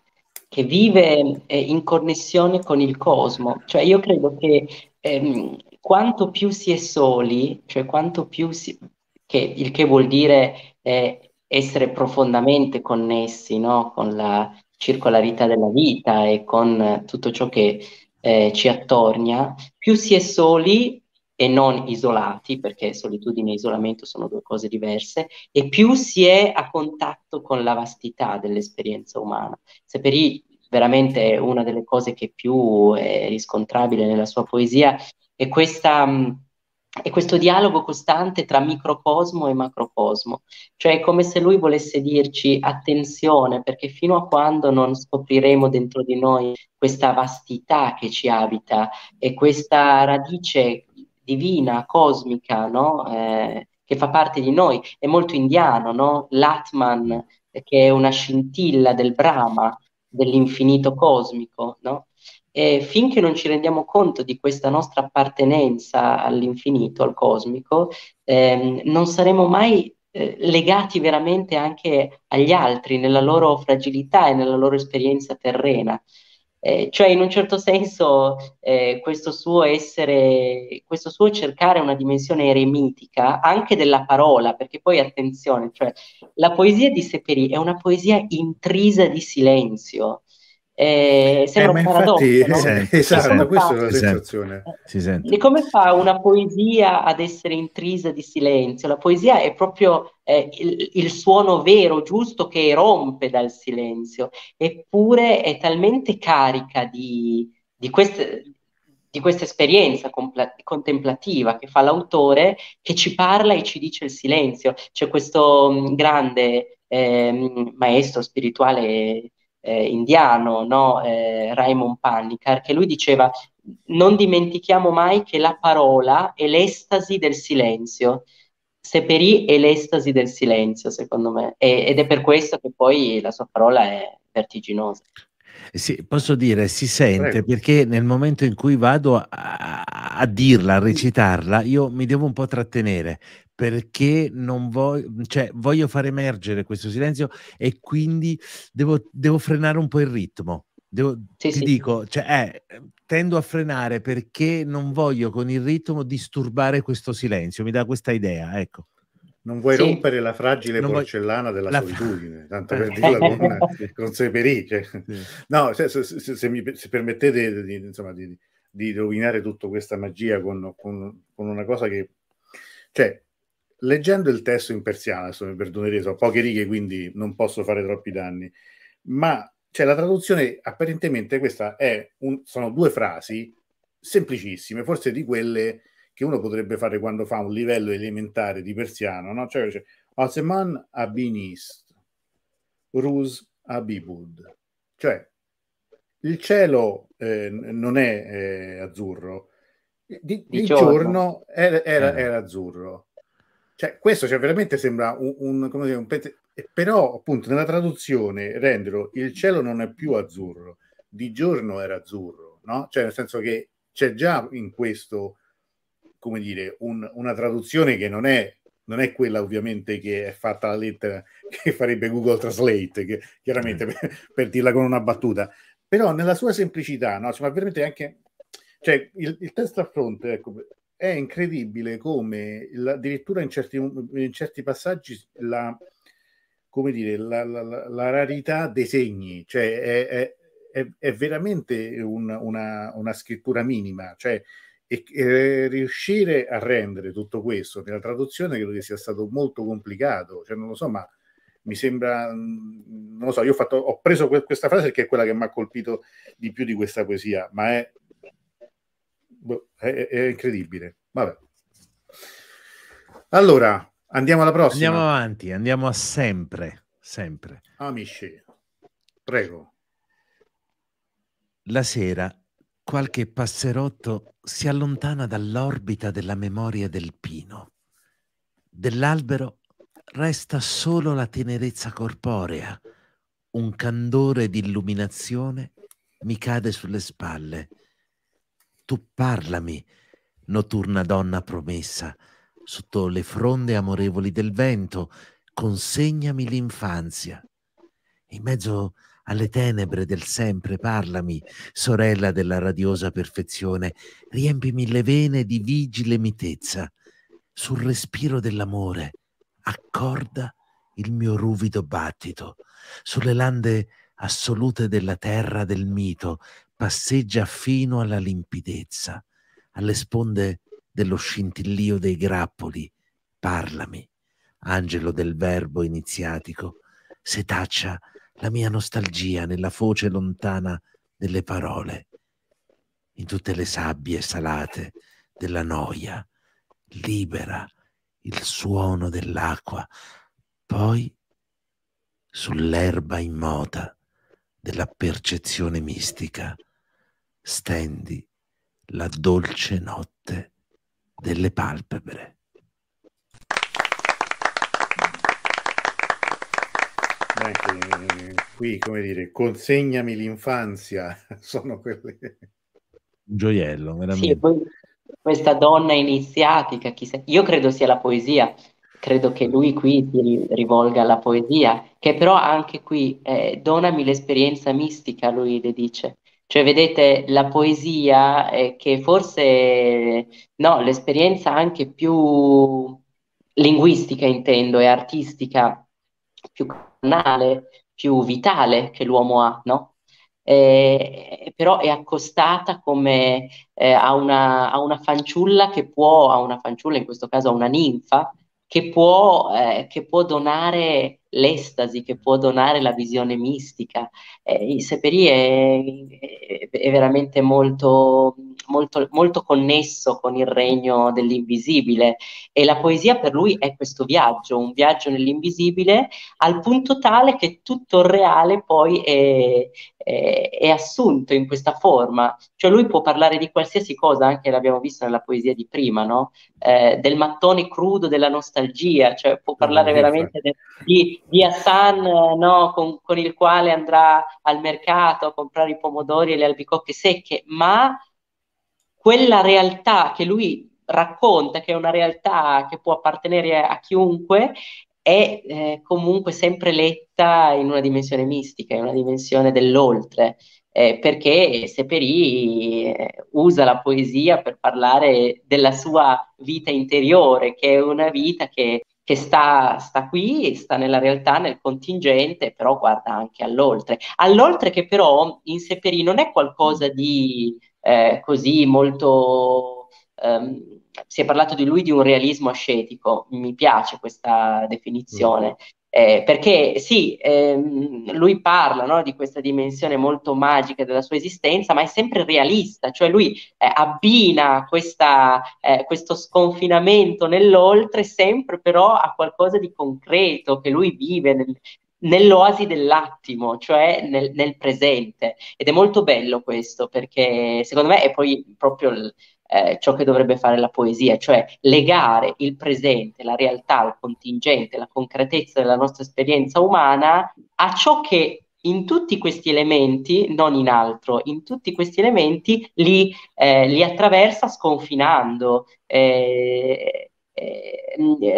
che vive eh, in connessione con il cosmo, cioè io credo che ehm, quanto più si è soli, cioè quanto più si, che, il che vuol dire eh, essere profondamente connessi no? con la circolarità della vita e con tutto ciò che eh, ci attorna, più si è soli e non isolati, perché solitudine e isolamento sono due cose diverse, e più si è a contatto con la vastità dell'esperienza umana. Saperi veramente è una delle cose che più è riscontrabile nella sua poesia è questa... Mh, è questo dialogo costante tra microcosmo e macrocosmo, cioè è come se lui volesse dirci attenzione perché fino a quando non scopriremo dentro di noi questa vastità che ci abita e questa radice divina, cosmica, no? eh, che fa parte di noi, è molto indiano, no? l'Atman che è una scintilla del Brahma, dell'infinito cosmico, no? E finché non ci rendiamo conto di questa nostra appartenenza all'infinito, al cosmico, ehm, non saremo mai eh, legati veramente anche agli altri, nella loro fragilità e nella loro esperienza terrena. Eh, cioè, in un certo senso, eh, questo suo essere, questo suo cercare una dimensione eremitica anche della parola, perché poi attenzione, cioè, la poesia di Seperi è una poesia intrisa di silenzio, eh, eh sembra eh, esatto, un paradosso. Infatti, no? eh, esatto, questa è la sensazione. Si sente. E come fa una poesia ad essere intrisa di silenzio? La poesia è proprio eh, il, il, suono vero, giusto, che rompe dal silenzio, eppure è talmente carica di, di queste, di questa esperienza compl- contemplativa che fa l'autore che ci parla e ci dice il silenzio. C'è questo mm, grande eh, maestro spirituale eh, indiano, no? eh, Raymond Panikkar, che lui diceva non dimentichiamo mai che la parola è l'estasi del silenzio. Seperi è l'estasi del silenzio, secondo me, e, ed è per questo che poi la sua parola è vertiginosa. Sì, posso dire, si sente Prego. perché nel momento in cui vado a, a, dirla, a recitarla, io mi devo un po' trattenere perché non voglio, cioè, voglio far emergere questo silenzio e quindi devo, devo frenare un po' il ritmo. Devo, sì, ti sì. dico, cioè, eh, tendo a frenare perché non voglio con il ritmo disturbare questo silenzio, mi dà questa idea, ecco. Non vuoi sì. rompere la fragile non porcellana vuoi... della la... solitudine, tanto per eh. dirla con, [laughs] con Seperi. Cioè. No, se, se, se, mi, se permettete di, insomma, di, di, rovinare tutta questa magia con, con, con, una cosa che... Cioè, leggendo il testo in persiana, adesso mi perdonerete, sono poche righe, quindi non posso fare troppi danni, ma cioè, la traduzione, apparentemente, questa è un, sono due frasi semplicissime, forse di quelle che uno potrebbe fare quando fa un livello elementare di persiano, no? Cioè, cioè Oseman Abinist, Rus Abibud. Cioè, il cielo eh, non è eh, azzurro, di, il, giorno, giorno era, era, eh. era, azzurro. Cioè, questo cioè, veramente sembra un, un, come dire, un pezzo, però appunto nella traduzione renderlo il cielo non è più azzurro, di giorno era azzurro, no? Cioè, nel senso che c'è già in questo come dire, un, una traduzione che non è, non è, quella ovviamente che è fatta la lettera [laughs] che farebbe Google Translate, che, chiaramente mm. per, per, dirla con una battuta, però nella sua semplicità, no? Cioè, ma veramente anche... Cioè, il, il testo a fronte, ecco, è incredibile come la, addirittura in certi, in certi, passaggi la, come dire, la, la, la rarità dei segni, cioè è, è, è veramente un, una, una, scrittura minima, cioè e, e, eh, riuscire a rendere tutto questo nella traduzione credo che sia stato molto complicato, cioè non lo so, ma mi sembra, mm, non lo so, io ho, fatto, ho preso que- questa frase perché è quella che mi ha colpito di più di questa poesia, ma boh, è, è, è incredibile. Vabbè. Allora, andiamo alla prossima. Andiamo avanti, andiamo a sempre, sempre. Amici, prego. La sera qualche passerotto si allontana dall'orbita della memoria del pino. Dell'albero resta solo la tenerezza corporea, un candore di illuminazione mi cade sulle spalle. Tu parlami, notturna donna promessa, sotto le fronde amorevoli del vento, consegnami l'infanzia. In mezzo alle tenebre del sempre parlami, sorella della radiosa perfezione, riempimi le vene di vigile mitezza, sul respiro dell'amore, accorda il mio ruvido battito, sulle lande assolute della terra del mito, passeggia fino alla limpidezza, alle sponde dello scintillio dei grappoli, parlami, angelo del verbo iniziatico, setaccia la mia nostalgia nella foce lontana delle parole, in tutte le sabbie salate della noia, libera il suono dell'acqua, poi sull'erba immota della percezione mistica stendi la dolce notte delle palpebre. Anche qui, come dire, consegnami l'infanzia, [laughs] sono quelle... Un gioiello, veramente. Sì, poi questa donna iniziatica, chissà, io credo sia la poesia, credo che lui qui si rivolga alla poesia, che però anche qui, eh, donami l'esperienza mistica, lui le dice. Cioè, vedete, la poesia eh, che forse, no, l'esperienza anche più linguistica, intendo, e artistica, più banale, più vitale che l'uomo ha, no? Eh, eh, però è accostata come eh, a, una, a, una, fanciulla che può, a una fanciulla, in questo caso a una ninfa, che può, eh, che può donare l'estasi, che può donare la visione mistica. Eh, Seperi è, è veramente molto molto, molto connesso con il regno dell'invisibile e la poesia per lui è questo viaggio, un viaggio nell'invisibile al punto tale che tutto il reale poi è, è, è assunto in questa forma, cioè lui può parlare di qualsiasi cosa, anche l'abbiamo visto nella poesia di prima, no? eh, del mattone crudo della nostalgia, cioè può parlare no, veramente no. di, di Hassan con, con il quale andrà al mercato a comprare i pomodori e le albicocche secche, ma quella realtà che lui racconta, che è una realtà che può appartenere a, chiunque, è eh, comunque sempre letta in una dimensione mistica, in una dimensione dell'oltre, eh, perché Seperi eh, usa la poesia per parlare della sua vita interiore, che è una vita che, che sta, sta, qui, sta nella realtà, nel contingente, però guarda anche all'oltre. All'oltre che però in Seperi non è qualcosa di eh, così molto... Ehm, si è parlato di lui di un realismo ascetico, mi piace questa definizione, mm. eh, perché sì, ehm, lui parla no, di questa dimensione molto magica della sua esistenza, ma è sempre realista, cioè lui eh, abbina questa, eh, questo sconfinamento nell'oltre sempre però a qualcosa di concreto che lui vive nel, nell'oasi dell'attimo, cioè nel, nel, presente. Ed è molto bello questo perché secondo me è poi proprio il, eh, ciò che dovrebbe fare la poesia, cioè legare il presente, la realtà, il contingente, la concretezza della nostra esperienza umana a ciò che in tutti questi elementi, non in altro, in tutti questi elementi li, eh, li attraversa sconfinando. Eh, eh,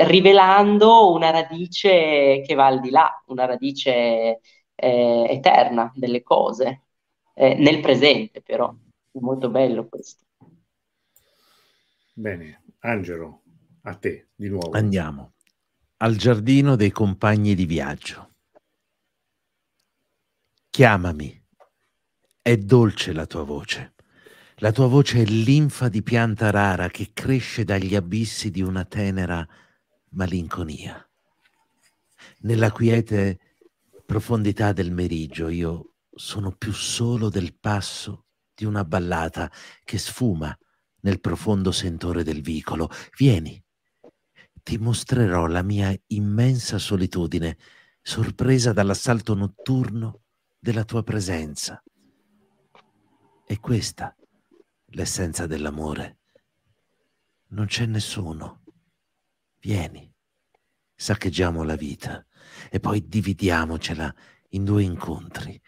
rivelando una radice che va al di là, una radice eh, eterna delle cose, eh, nel presente però. È molto bello questo. Bene, Angelo, a te di nuovo. Andiamo al giardino dei compagni di viaggio. Chiamami, è dolce la tua voce. La tua voce è linfa di pianta rara che cresce dagli abissi di una tenera malinconia. Nella quiete profondità del meriggio io sono più solo del passo di una ballata che sfuma nel profondo sentore del vicolo. Vieni, ti mostrerò la mia immensa solitudine, sorpresa dall'assalto notturno della tua presenza. E questa l'essenza dell'amore. Non c'è nessuno. Vieni, saccheggiamo la vita e poi dividiamocela in due incontri.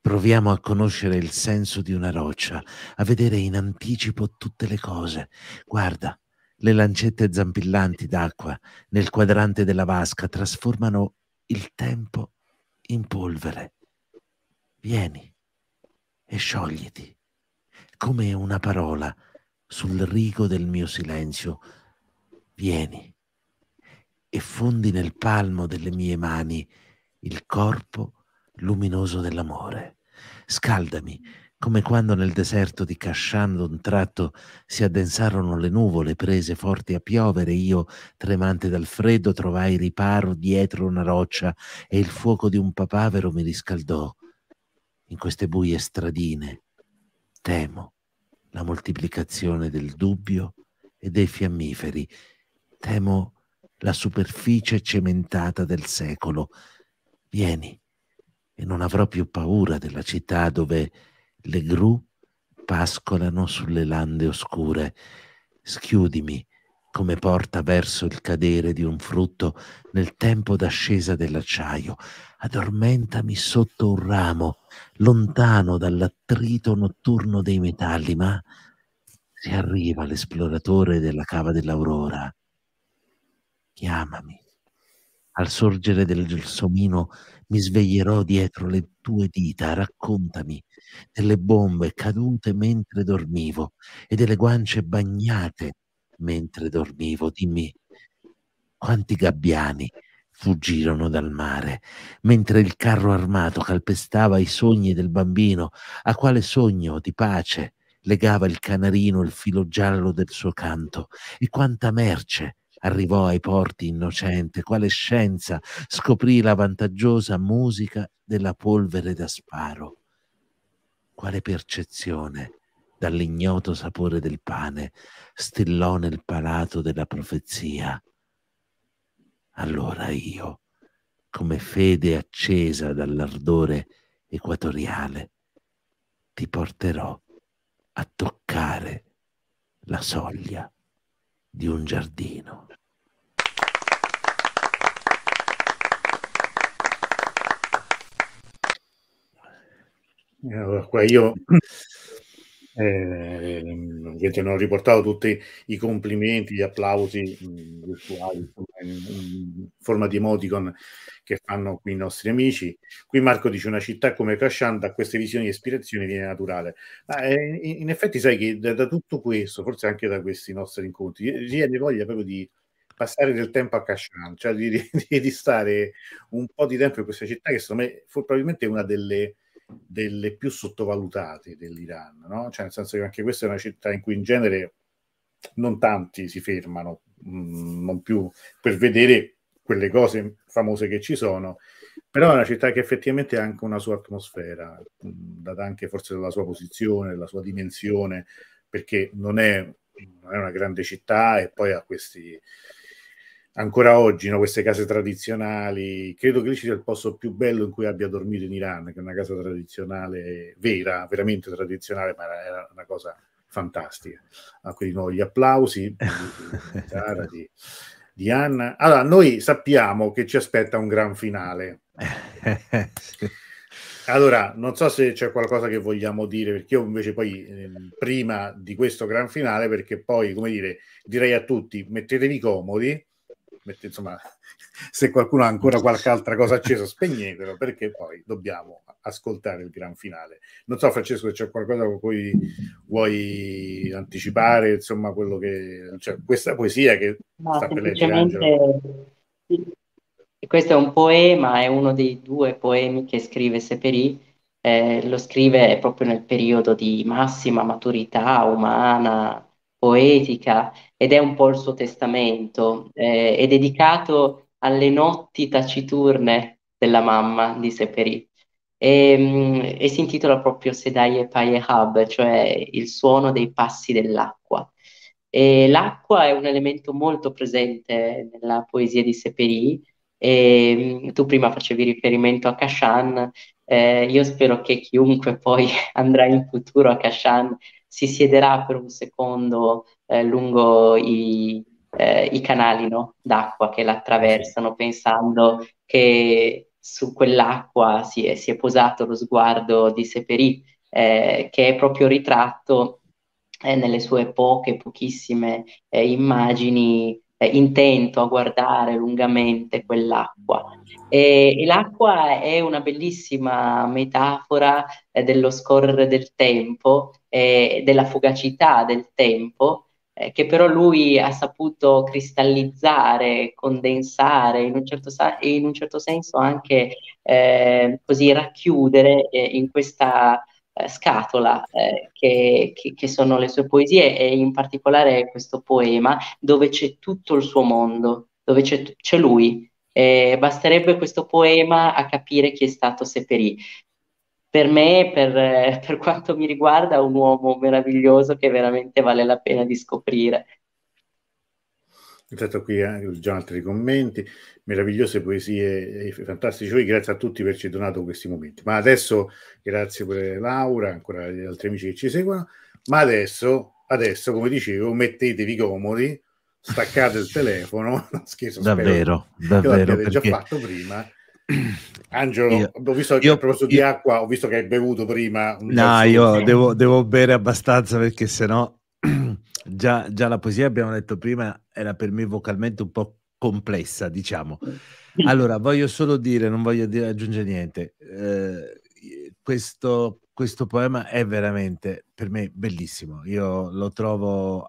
Proviamo a conoscere il senso di una roccia, a vedere in anticipo tutte le cose. Guarda, le lancette zampillanti d'acqua nel quadrante della vasca trasformano il tempo in polvere. Vieni e sciogliti come una parola sul rigo del mio silenzio. Vieni e fondi nel palmo delle mie mani il corpo luminoso dell'amore. Scaldami come quando nel deserto di Cascian d'un tratto si addensarono le nuvole prese forti a piovere, io, tremante dal freddo, trovai riparo dietro una roccia e il fuoco di un papavero mi riscaldò. In queste buie stradine, Temo la moltiplicazione del dubbio e dei fiammiferi. Temo la superficie cementata del secolo. Vieni, e non avrò più paura della città dove le gru pascolano sulle lande oscure. Schiudimi come porta verso il cadere di un frutto nel tempo d'ascesa dell'acciaio. Addormentami sotto un ramo, lontano dall'attrito notturno dei metalli, ma se arriva l'esploratore della cava dell'aurora, chiamami. Al sorgere del gelsomino mi sveglierò dietro le tue dita, raccontami delle bombe cadute mentre dormivo e delle guance bagnate mentre dormivo, dimmi quanti gabbiani fuggirono dal mare, mentre il carro armato calpestava i sogni del bambino, a quale sogno di pace legava il canarino il filo giallo del suo canto, e quanta merce arrivò ai porti innocente, quale scienza scoprì la vantaggiosa musica della polvere da sparo, quale percezione dall'ignoto sapore del pane, stillò nel palato della profezia. Allora io, come fede accesa dall'ardore equatoriale, ti porterò a toccare la soglia di un giardino. Allora, qua io [clears throat] che ti hanno riportato tutti i complimenti, gli applausi mh, mm, virtuali in, forma di emoticon che fanno qui i nostri amici. Qui Marco dice una città come Cascian da queste visioni e ispirazioni viene naturale. Ma eh, in effetti sai che da, da, tutto questo, forse anche da questi nostri incontri, eh, viene voglia proprio di passare del tempo a Cascian, cioè di, di, di, stare un po' di tempo in questa città che secondo me probabilmente una delle delle più sottovalutate dell'Iran, no? cioè nel senso che anche questa è una città in cui in genere non tanti si fermano, mh, mm, non più per vedere quelle cose famose che ci sono, però è una città che effettivamente ha anche una sua atmosfera, mh, mm, data anche forse dalla sua posizione, dalla sua dimensione, perché non è, non è una grande città e poi ha questi ancora oggi no, queste case tradizionali. Credo che lì sia il posto più bello in cui abbia dormito in Iran, che è una casa tradizionale vera, veramente tradizionale, ma era, una cosa fantastica. Ah, quindi no, gli applausi di, Sara, [laughs] di, di Anna. Allora, noi sappiamo che ci aspetta un gran finale. [laughs] Allora, non so se c'è qualcosa che vogliamo dire, perché io invece poi eh, prima di questo gran finale, perché poi, come dire, direi a tutti, mettetevi comodi, mette, insomma, [laughs] se qualcuno ha ancora [laughs] qualche altra cosa accesa, spegnetelo perché poi dobbiamo ascoltare il gran finale. Non so, Francesco, se c'è qualcosa con cui vuoi anticipare, insomma, quello che cioè, questa poesia che no, sta per leggere. Questo è un poema, è uno dei due poemi che scrive Seperi. Eh, lo scrive proprio nel periodo di massima maturità umana, poetica ed è un po' il suo testamento. Eh, è dedicato alle notti taciturne della mamma di Seperi e, ehm, e si intitola proprio Sedaye Payehab, cioè il suono dei passi dell'acqua. E l'acqua è un elemento molto presente nella poesia di Seperi. E, ehm, tu prima facevi riferimento a Kashan, eh, io spero che chiunque poi [laughs] andrà in futuro a Kashan si siederà per un secondo eh, lungo i, eh, i canali no? d'acqua che l'attraversano, pensando che su quell'acqua si è, si è posato lo sguardo di Seperi, eh, che è proprio ritratto eh, nelle sue poche, pochissime eh, immagini eh, intento a guardare lungamente quell'acqua. E, e l'acqua è una bellissima metafora eh, dello scorrere del tempo, eh, della fugacità del tempo, eh, che però lui ha saputo cristallizzare, condensare, in un certo, in un certo senso anche eh, così racchiudere eh, in questa eh, scatola eh, che, che, che, sono le sue poesie e in particolare questo poema dove c'è tutto il suo mondo, dove c'è, c'è lui. Eh, basterebbe questo poema a capire chi è stato Seperi. Per me, per, eh, per quanto mi riguarda, un uomo meraviglioso che veramente vale la pena di scoprire. Intanto qui eh, già altri commenti, meravigliose poesie e eh, fantastici voi, grazie a tutti per averci donato questi momenti. Ma adesso, grazie per Laura, ancora agli altri amici che ci seguono, ma adesso, adesso come dicevo, mettetevi comodi, staccate il telefono, [laughs] scherzo, davvero, davvero, perché... già fatto prima. Angelo, io, ho visto che io, a proposito io, di acqua, ho visto che hai bevuto prima. no, io devo, devo bere abbastanza perché sennò [clears throat] Già, già, la poesia, abbiamo detto prima, era per me vocalmente un po' complessa, diciamo. Mm. Allora, voglio solo dire, non voglio dire, aggiungere niente, eh, questo, questo, poema è veramente per me bellissimo, io lo trovo,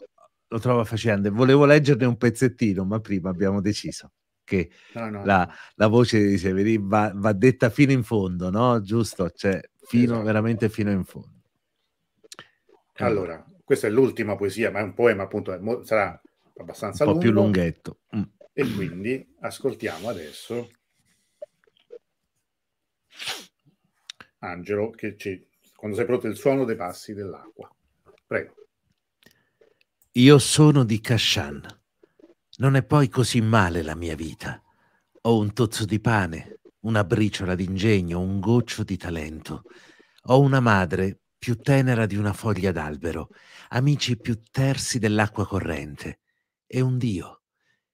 lo trovo affascinante. Volevo leggerne un pezzettino, ma prima abbiamo deciso che no, no, la, no. la, voce di Severin va, va, detta fino in fondo, no? Giusto? Cioè, fino, esatto. veramente fino in fondo. Allora, questa è l'ultima poesia, ma è un poema appunto, mo- sarà abbastanza lungo. Un po' lungo, più lunghetto. Mm. E quindi ascoltiamo adesso Angelo che ci, quando sei pronto il suono dei passi dell'acqua. Prego. Io sono di Kashan. Non è poi così male la mia vita. Ho un tozzo di pane, una briciola d'ingegno, un goccio di talento. Ho una madre più tenera di una foglia d'albero, amici più tersi dell'acqua corrente. e un Dio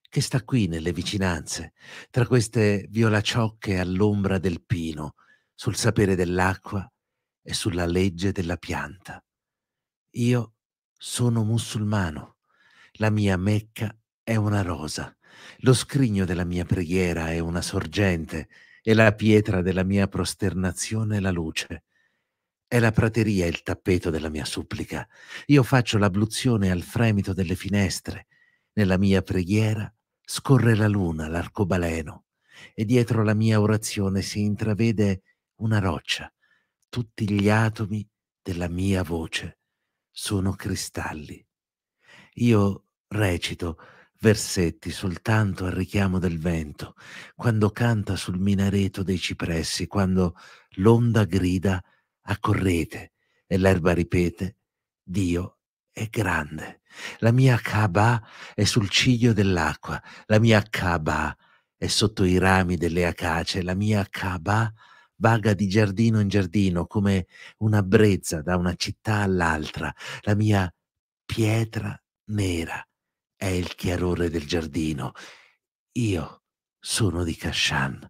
che sta qui nelle vicinanze, tra queste violacioche all'ombra del pino, sul sapere dell'acqua e sulla legge della pianta. Io sono musulmano, la mia Mecca è una rosa, lo scrigno della mia preghiera è una sorgente e la pietra della mia prosternazione è la luce. È la prateria il tappeto della mia supplica. Io faccio l'abluzione al fremito delle finestre. Nella mia preghiera scorre la luna, l'arcobaleno, e dietro la mia orazione si intravede una roccia. Tutti gli atomi della mia voce sono cristalli. Io recito versetti soltanto al richiamo del vento, quando canta sul minareto dei cipressi, quando l'onda grida accorrete e l'erba ripete, Dio è grande. La mia Kaaba è sul ciglio dell'acqua, la mia Kaaba è sotto i rami delle acace, la mia Kaaba vaga di giardino in giardino come una brezza da una città all'altra, la mia pietra nera è il chiarore del giardino. Io sono di Kashan.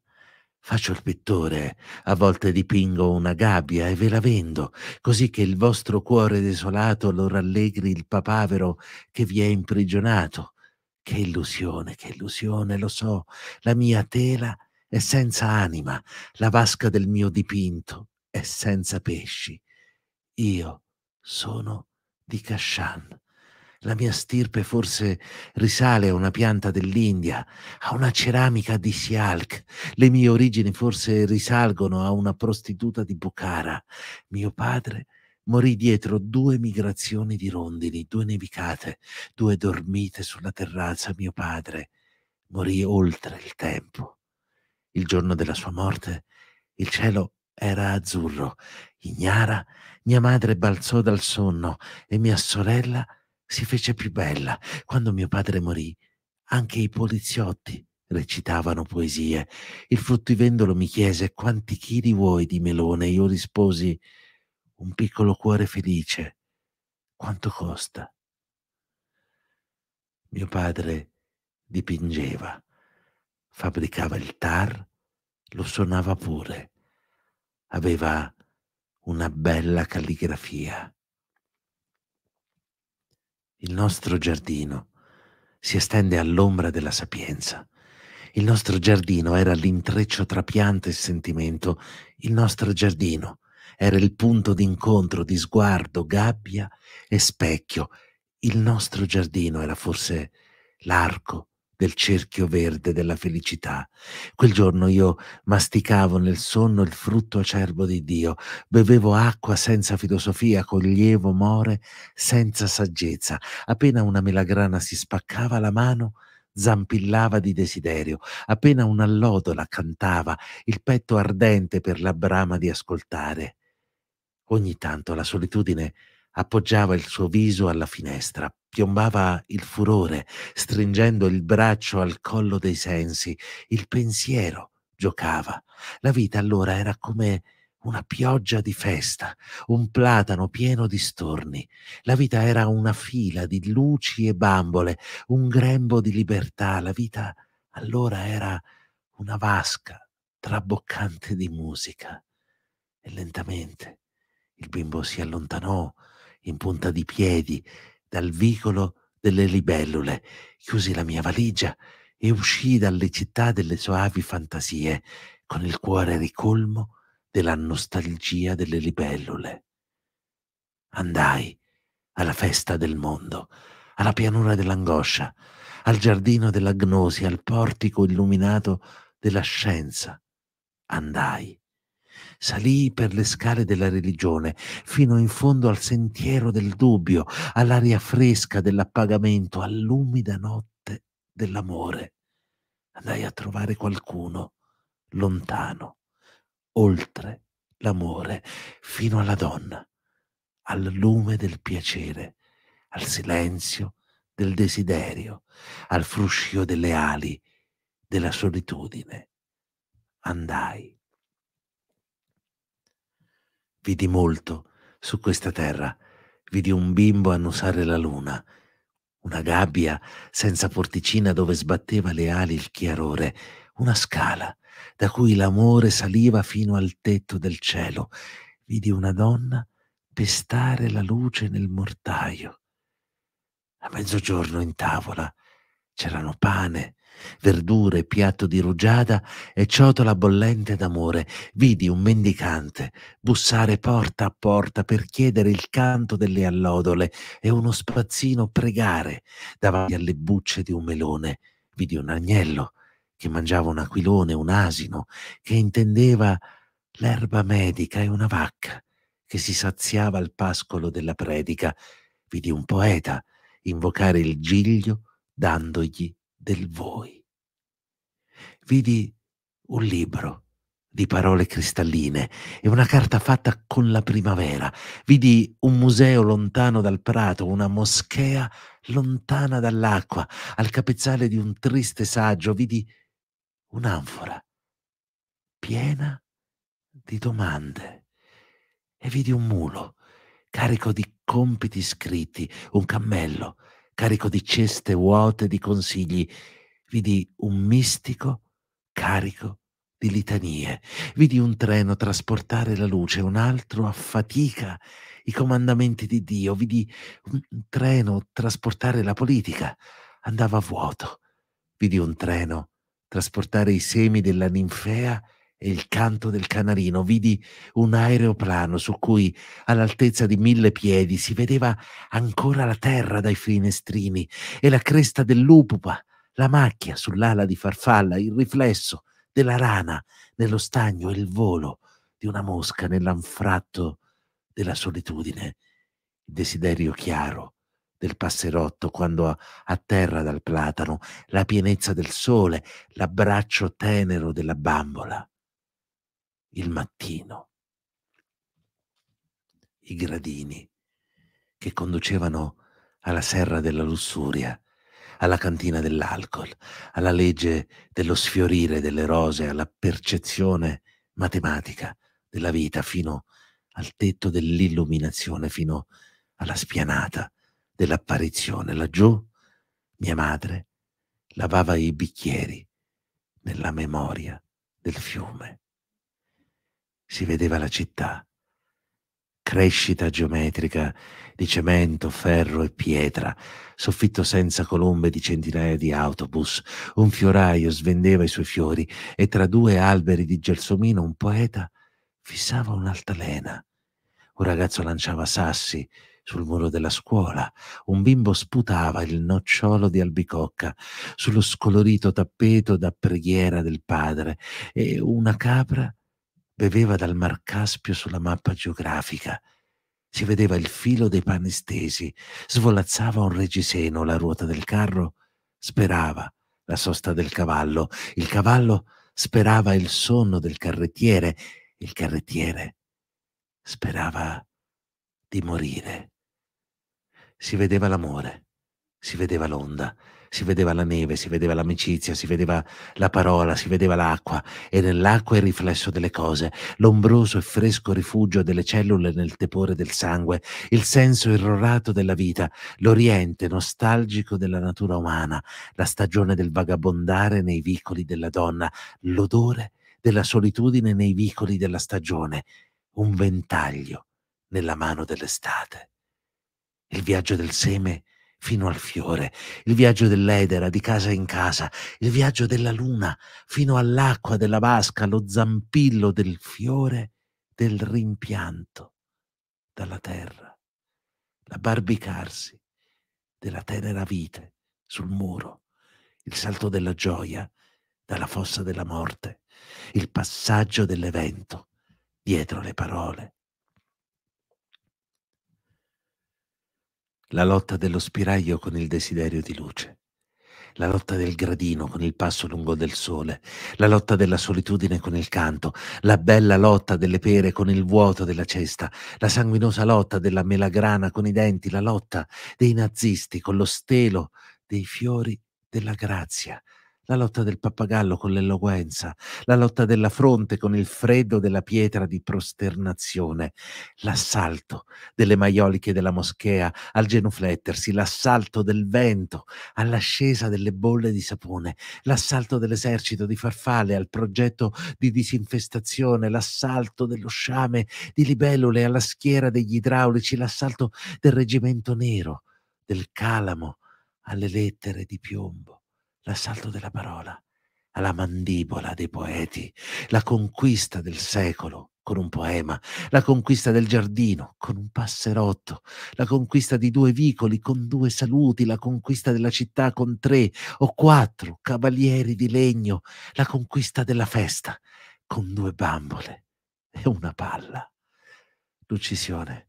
Faccio il pittore, a volte dipingo una gabbia e ve la vendo, così che il vostro cuore desolato lo rallegri il papavero che vi è imprigionato. Che illusione, che illusione, lo so, la mia tela è senza anima, la vasca del mio dipinto è senza pesci. Io sono di Cascian, la mia stirpe forse risale a una pianta dell'India, a una ceramica di Sialk. Le mie origini forse risalgono a una prostituta di Bukhara. Mio padre morì dietro due migrazioni di rondini, due nevicate, due dormite sulla terrazza. Mio padre morì oltre il tempo. Il giorno della sua morte il cielo era azzurro. Ignara, mia madre balzò dal sonno e mia sorella si fece più bella. Quando mio padre morì, anche i poliziotti recitavano poesie. Il fruttivendolo mi chiese quanti chili vuoi di melone. Io risposi un piccolo cuore felice. Quanto costa? Mio padre dipingeva, fabbricava il tar, lo suonava pure. Aveva una bella calligrafia. Il nostro giardino si estende all'ombra della sapienza. Il nostro giardino era l'intreccio tra pianta e sentimento. Il nostro giardino era il punto d'incontro di sguardo, gabbia e specchio. Il nostro giardino era forse l'arco del cerchio verde della felicità. Quel giorno io masticavo nel sonno il frutto acerbo di Dio, bevevo acqua senza filosofia, coglievo more senza saggezza. Appena una melagrana si spaccava la mano, zampillava di desiderio, appena un'allodola cantava, il petto ardente per la brama di ascoltare. Ogni tanto la solitudine appoggiava il suo viso alla finestra, piombava il furore, stringendo il braccio al collo dei sensi, il pensiero giocava. La vita allora era come una pioggia di festa, un platano pieno di storni. La vita era una fila di luci e bambole, un grembo di libertà. La vita allora era una vasca traboccante di musica. E lentamente il bimbo si allontanò, in punta di piedi dal vicolo delle libellule, chiusi la mia valigia e uscii dalle città delle soavi fantasie, con il cuore ricolmo della nostalgia delle libellule. Andai alla festa del mondo, alla pianura dell'angoscia, al giardino della gnosi, al portico illuminato della scienza. Andai Salì per le scale della religione, fino in fondo al sentiero del dubbio, all'aria fresca dell'appagamento, all'umida notte dell'amore. Andai a trovare qualcuno lontano, oltre l'amore, fino alla donna, al lume del piacere, al silenzio del desiderio, al fruscio delle ali, della solitudine. Andai vidi molto su questa terra. Vidi un bimbo annusare la luna, una gabbia senza porticina dove sbatteva le ali il chiarore, una scala da cui l'amore saliva fino al tetto del cielo. Vidi una donna pestare la luce nel mortaio. A mezzogiorno in tavola c'erano pane, verdure, piatto di rugiada e ciotola bollente d'amore, vidi un mendicante bussare porta a porta per chiedere il canto delle allodole e uno spazzino pregare davanti alle bucce di un melone. Vidi un agnello che mangiava un aquilone, un asino, che intendeva l'erba medica e una vacca che si saziava al pascolo della predica. Vidi un poeta invocare il giglio dandogli del voi. Vidi un libro di parole cristalline e una carta fatta con la primavera. Vidi un museo lontano dal prato, una moschea lontana dall'acqua, al capezzale di un triste saggio, vidi un'anfora piena di domande e vidi un mulo carico di compiti scritti, un cammello carico di ceste vuote di consigli, vidi un mistico carico di litanie, vidi un treno trasportare la luce, un altro a fatica i comandamenti di Dio, vidi un treno trasportare la politica, andava vuoto, vidi un treno trasportare i semi della ninfea e il canto del canarino, vidi un aeroplano su cui all'altezza di mille piedi si vedeva ancora la terra dai finestrini e la cresta dell'upupa, la macchia sull'ala di farfalla, il riflesso della rana nello stagno, e il volo di una mosca nell'anfratto della solitudine, il desiderio chiaro del passerotto quando atterra dal platano, la pienezza del sole, l'abbraccio tenero della bambola il mattino. I gradini che conducevano alla serra della lussuria, alla cantina dell'alcol, alla legge dello sfiorire delle rose, alla percezione matematica della vita fino al tetto dell'illuminazione, fino alla spianata dell'apparizione. Laggiù mia madre lavava i bicchieri nella memoria del fiume si vedeva la città. Crescita geometrica di cemento, ferro e pietra, soffitto senza colombe di centinaia di autobus, un fioraio svendeva i suoi fiori e tra due alberi di gelsomino un poeta fissava un'altalena. Un ragazzo lanciava sassi sul muro della scuola, un bimbo sputava il nocciolo di albicocca sullo scolorito tappeto da preghiera del padre e una capra beveva dal Mar Caspio sulla mappa geografica. Si vedeva il filo dei panni stesi, svolazzava un reggiseno la ruota del carro, sperava la sosta del cavallo, il cavallo sperava il sonno del carrettiere, il carrettiere sperava di morire. Si vedeva l'amore, si vedeva l'onda, si vedeva la neve, si vedeva l'amicizia, si vedeva la parola, si vedeva l'acqua e nell'acqua il riflesso delle cose, l'ombroso e fresco rifugio delle cellule nel tepore del sangue, il senso irrorato della vita, l'oriente nostalgico della natura umana, la stagione del vagabondare nei vicoli della donna, l'odore della solitudine nei vicoli della stagione, un ventaglio nella mano dell'estate. Il viaggio del seme fino al fiore, il viaggio dell'edera di casa in casa, il viaggio della luna fino all'acqua della vasca, lo zampillo del fiore del rimpianto dalla terra, l'abbarbicarsi della tenera vite sul muro, il salto della gioia dalla fossa della morte, il passaggio dell'evento dietro le parole, la lotta dello spiraglio con il desiderio di luce, la lotta del gradino con il passo lungo del sole, la lotta della solitudine con il canto, la bella lotta delle pere con il vuoto della cesta, la sanguinosa lotta della melagrana con i denti, la lotta dei nazisti con lo stelo dei fiori della grazia, la lotta del pappagallo con l'eloquenza, la lotta della fronte con il freddo della pietra di prosternazione, l'assalto delle maioliche della moschea al genuflettersi, l'assalto del vento all'ascesa delle bolle di sapone, l'assalto dell'esercito di farfalle al progetto di disinfestazione, l'assalto dello sciame di libellule alla schiera degli idraulici, l'assalto del reggimento nero, del calamo alle lettere di piombo l'assalto della parola alla mandibola dei poeti, la conquista del secolo con un poema, la conquista del giardino con un passerotto, la conquista di due vicoli con due saluti, la conquista della città con tre o quattro cavalieri di legno, la conquista della festa con due bambole e una palla. L'uccisione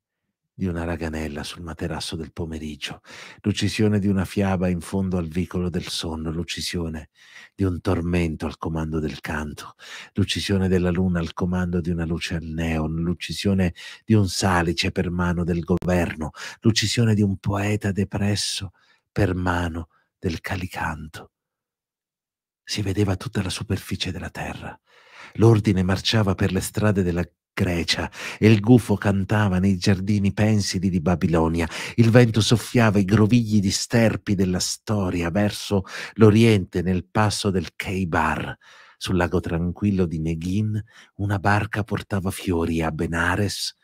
di una raganella sul materasso del pomeriggio, l'uccisione di una fiaba in fondo al vicolo del sonno, l'uccisione di un tormento al comando del canto, l'uccisione della luna al comando di una luce al neon, l'uccisione di un salice per mano del governo, l'uccisione di un poeta depresso per mano del calicanto. Si vedeva tutta la superficie della terra. L'ordine marciava per le strade della Grecia e il gufo cantava nei giardini pensili di Babilonia, il vento soffiava i grovigli di sterpi della storia verso l'oriente nel passo del Keibar. Sul lago tranquillo di Neghin una barca portava fiori a Benares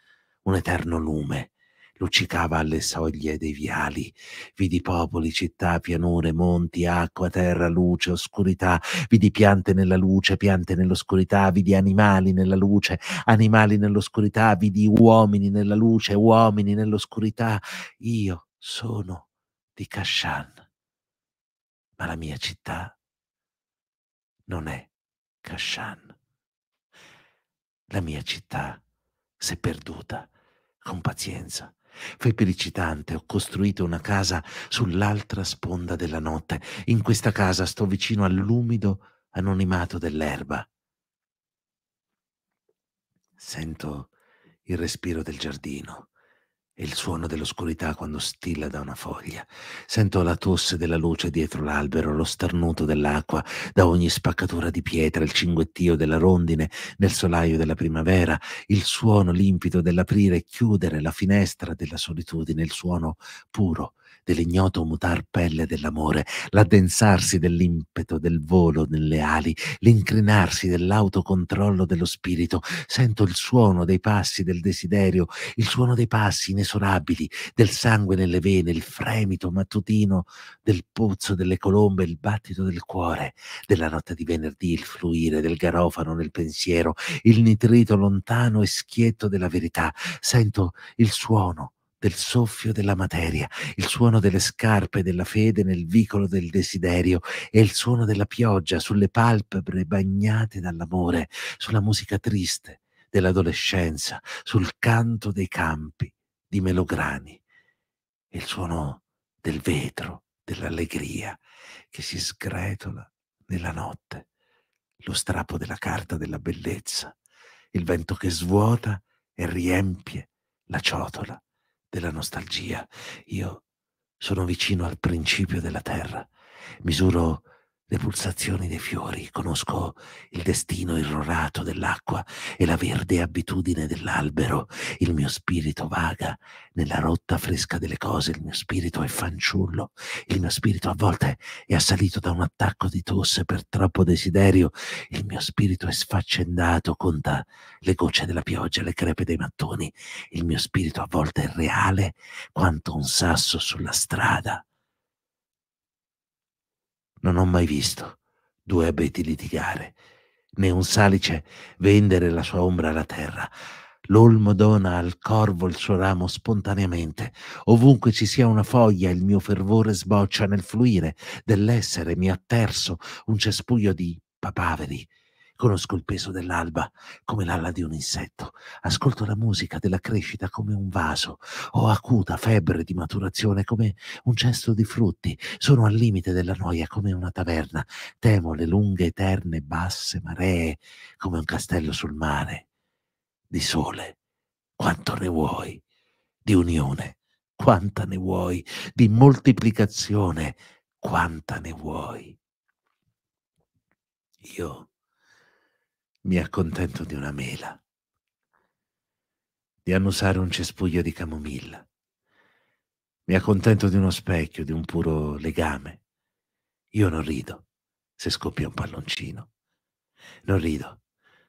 un eterno lume luccicava alle soglie dei viali. Vidi popoli, città, pianure, monti, acqua, terra, luce, oscurità. Vidi piante nella luce, piante nell'oscurità. Vidi animali nella luce, animali nell'oscurità. Vidi uomini nella luce, uomini nell'oscurità. Io sono di Kashan. Ma la mia città non è Kashan. La mia città s'è perduta con pazienza Fepericitante ho costruito una casa sull'altra sponda della notte. In questa casa sto vicino all'umido anonimato dell'erba. Sento il respiro del giardino, e il suono dell'oscurità quando stilla da una foglia. Sento la tosse della luce dietro l'albero, lo starnuto dell'acqua da ogni spaccatura di pietra, il cinguettio della rondine nel solaio della primavera, il suono limpido dell'aprire e chiudere la finestra della solitudine, il suono puro dell'ignoto mutar pelle dell'amore, l'addensarsi dell'impeto del volo nelle ali, l'incrinarsi dell'autocontrollo dello spirito. Sento il suono dei passi del desiderio, il suono dei passi inesorabili, del sangue nelle vene, il fremito mattutino del pozzo delle colombe, il battito del cuore, della notte di venerdì, il fluire del garofano nel pensiero, il nitrito lontano e schietto della verità. Sento il suono del soffio della materia, il suono delle scarpe della fede nel vicolo del desiderio e il suono della pioggia sulle palpebre bagnate dall'amore, sulla musica triste dell'adolescenza, sul canto dei campi di melograni e il suono del vetro, dell'allegria che si sgretola nella notte, lo strappo della carta della bellezza, il vento che svuota e riempie la ciotola della nostalgia. Io sono vicino al principio della terra, misuro le pulsazioni dei fiori, conosco il destino irrorato dell'acqua e la verde abitudine dell'albero, il mio spirito vaga nella rotta fresca delle cose, il mio spirito è fanciullo, il mio spirito a volte è assalito da un attacco di tosse per troppo desiderio, il mio spirito è sfaccendato, conta le gocce della pioggia, le crepe dei mattoni, il mio spirito a volte è reale quanto un sasso sulla strada non ho mai visto due abeti litigare, né un salice vendere la sua ombra alla terra. L'olmo dona al corvo il suo ramo spontaneamente. Ovunque ci sia una foglia, il mio fervore sboccia nel fluire dell'essere mi ha atterso, un cespuglio di papaveri Conosco il peso dell'alba come l'ala di un insetto. Ascolto la musica della crescita come un vaso. Ho acuta febbre di maturazione come un cesto di frutti. Sono al limite della noia come una taverna. Temo le lunghe, eterne, basse maree come un castello sul mare. Di sole, quanto ne vuoi? Di unione, quanta ne vuoi? Di moltiplicazione, quanta ne vuoi? Io mi accontento di una mela, di annusare un cespuglio di camomilla, mi accontento di uno specchio, di un puro legame. Io non rido se scoppia un palloncino, non rido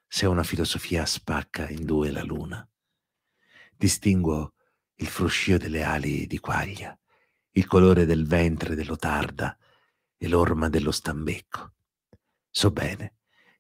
se una filosofia spacca in due la luna. Distingo il fruscio delle ali di quaglia, il colore del ventre dell'otarda e l'orma dello stambecco. So bene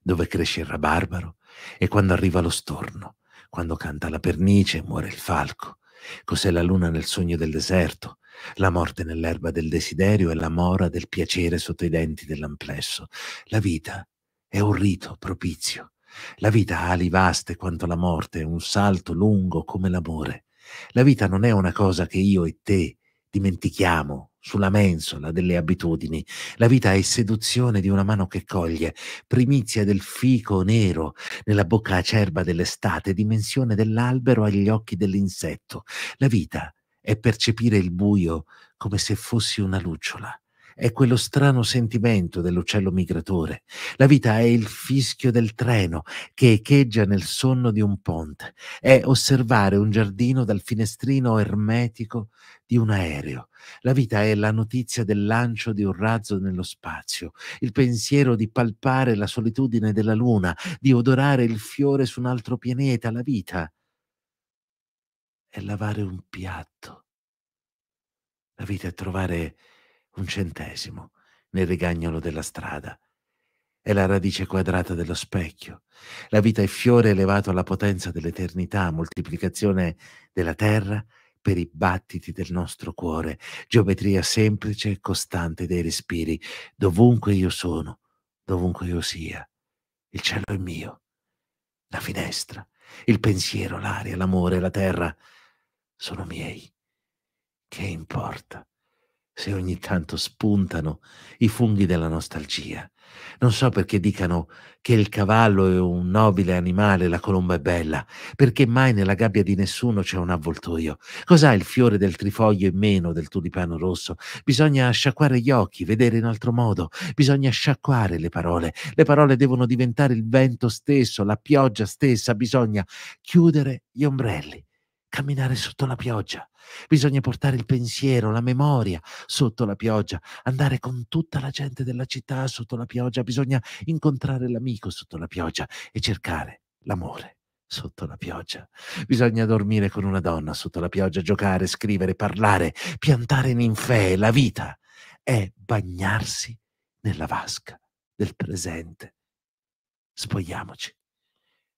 dove cresce il rabarbaro e quando arriva lo storno, quando canta la pernice e muore il falco. Cos'è la luna nel sogno del deserto, la morte nell'erba del desiderio e la mora del piacere sotto i denti dell'amplesso. La vita è un rito propizio. La vita ha ali vaste quanto la morte, un salto lungo come l'amore. La vita non è una cosa che io e te dimentichiamo sulla mensola delle abitudini. La vita è seduzione di una mano che coglie, primizia del fico nero nella bocca acerba dell'estate, dimensione dell'albero agli occhi dell'insetto. La vita è percepire il buio come se fossi una lucciola è quello strano sentimento dell'uccello migratore. La vita è il fischio del treno che echeggia nel sonno di un ponte, è osservare un giardino dal finestrino ermetico di un aereo. La vita è la notizia del lancio di un razzo nello spazio, il pensiero di palpare la solitudine della luna, di odorare il fiore su un altro pianeta. La vita è lavare un piatto. La vita è trovare un centesimo nel rigagnolo della strada. È la radice quadrata dello specchio. La vita è fiore elevato alla potenza dell'eternità, moltiplicazione della terra per i battiti del nostro cuore, geometria semplice e costante dei respiri, dovunque io sono, dovunque io sia. Il cielo è mio, la finestra, il pensiero, l'aria, l'amore, la terra sono miei. Che importa? se ogni tanto spuntano i funghi della nostalgia. Non so perché dicano che il cavallo è un nobile animale, la colomba è bella, perché mai nella gabbia di nessuno c'è un avvoltoio. Cos'ha il fiore del trifoglio e meno del tulipano rosso? Bisogna sciacquare gli occhi, vedere in altro modo, bisogna sciacquare le parole. Le parole devono diventare il vento stesso, la pioggia stessa, bisogna chiudere gli ombrelli camminare sotto la pioggia, bisogna portare il pensiero, la memoria sotto la pioggia, andare con tutta la gente della città sotto la pioggia, bisogna incontrare l'amico sotto la pioggia e cercare l'amore sotto la pioggia. Bisogna dormire con una donna sotto la pioggia, giocare, scrivere, parlare, piantare ninfee. La vita è bagnarsi nella vasca del presente. Spogliamoci.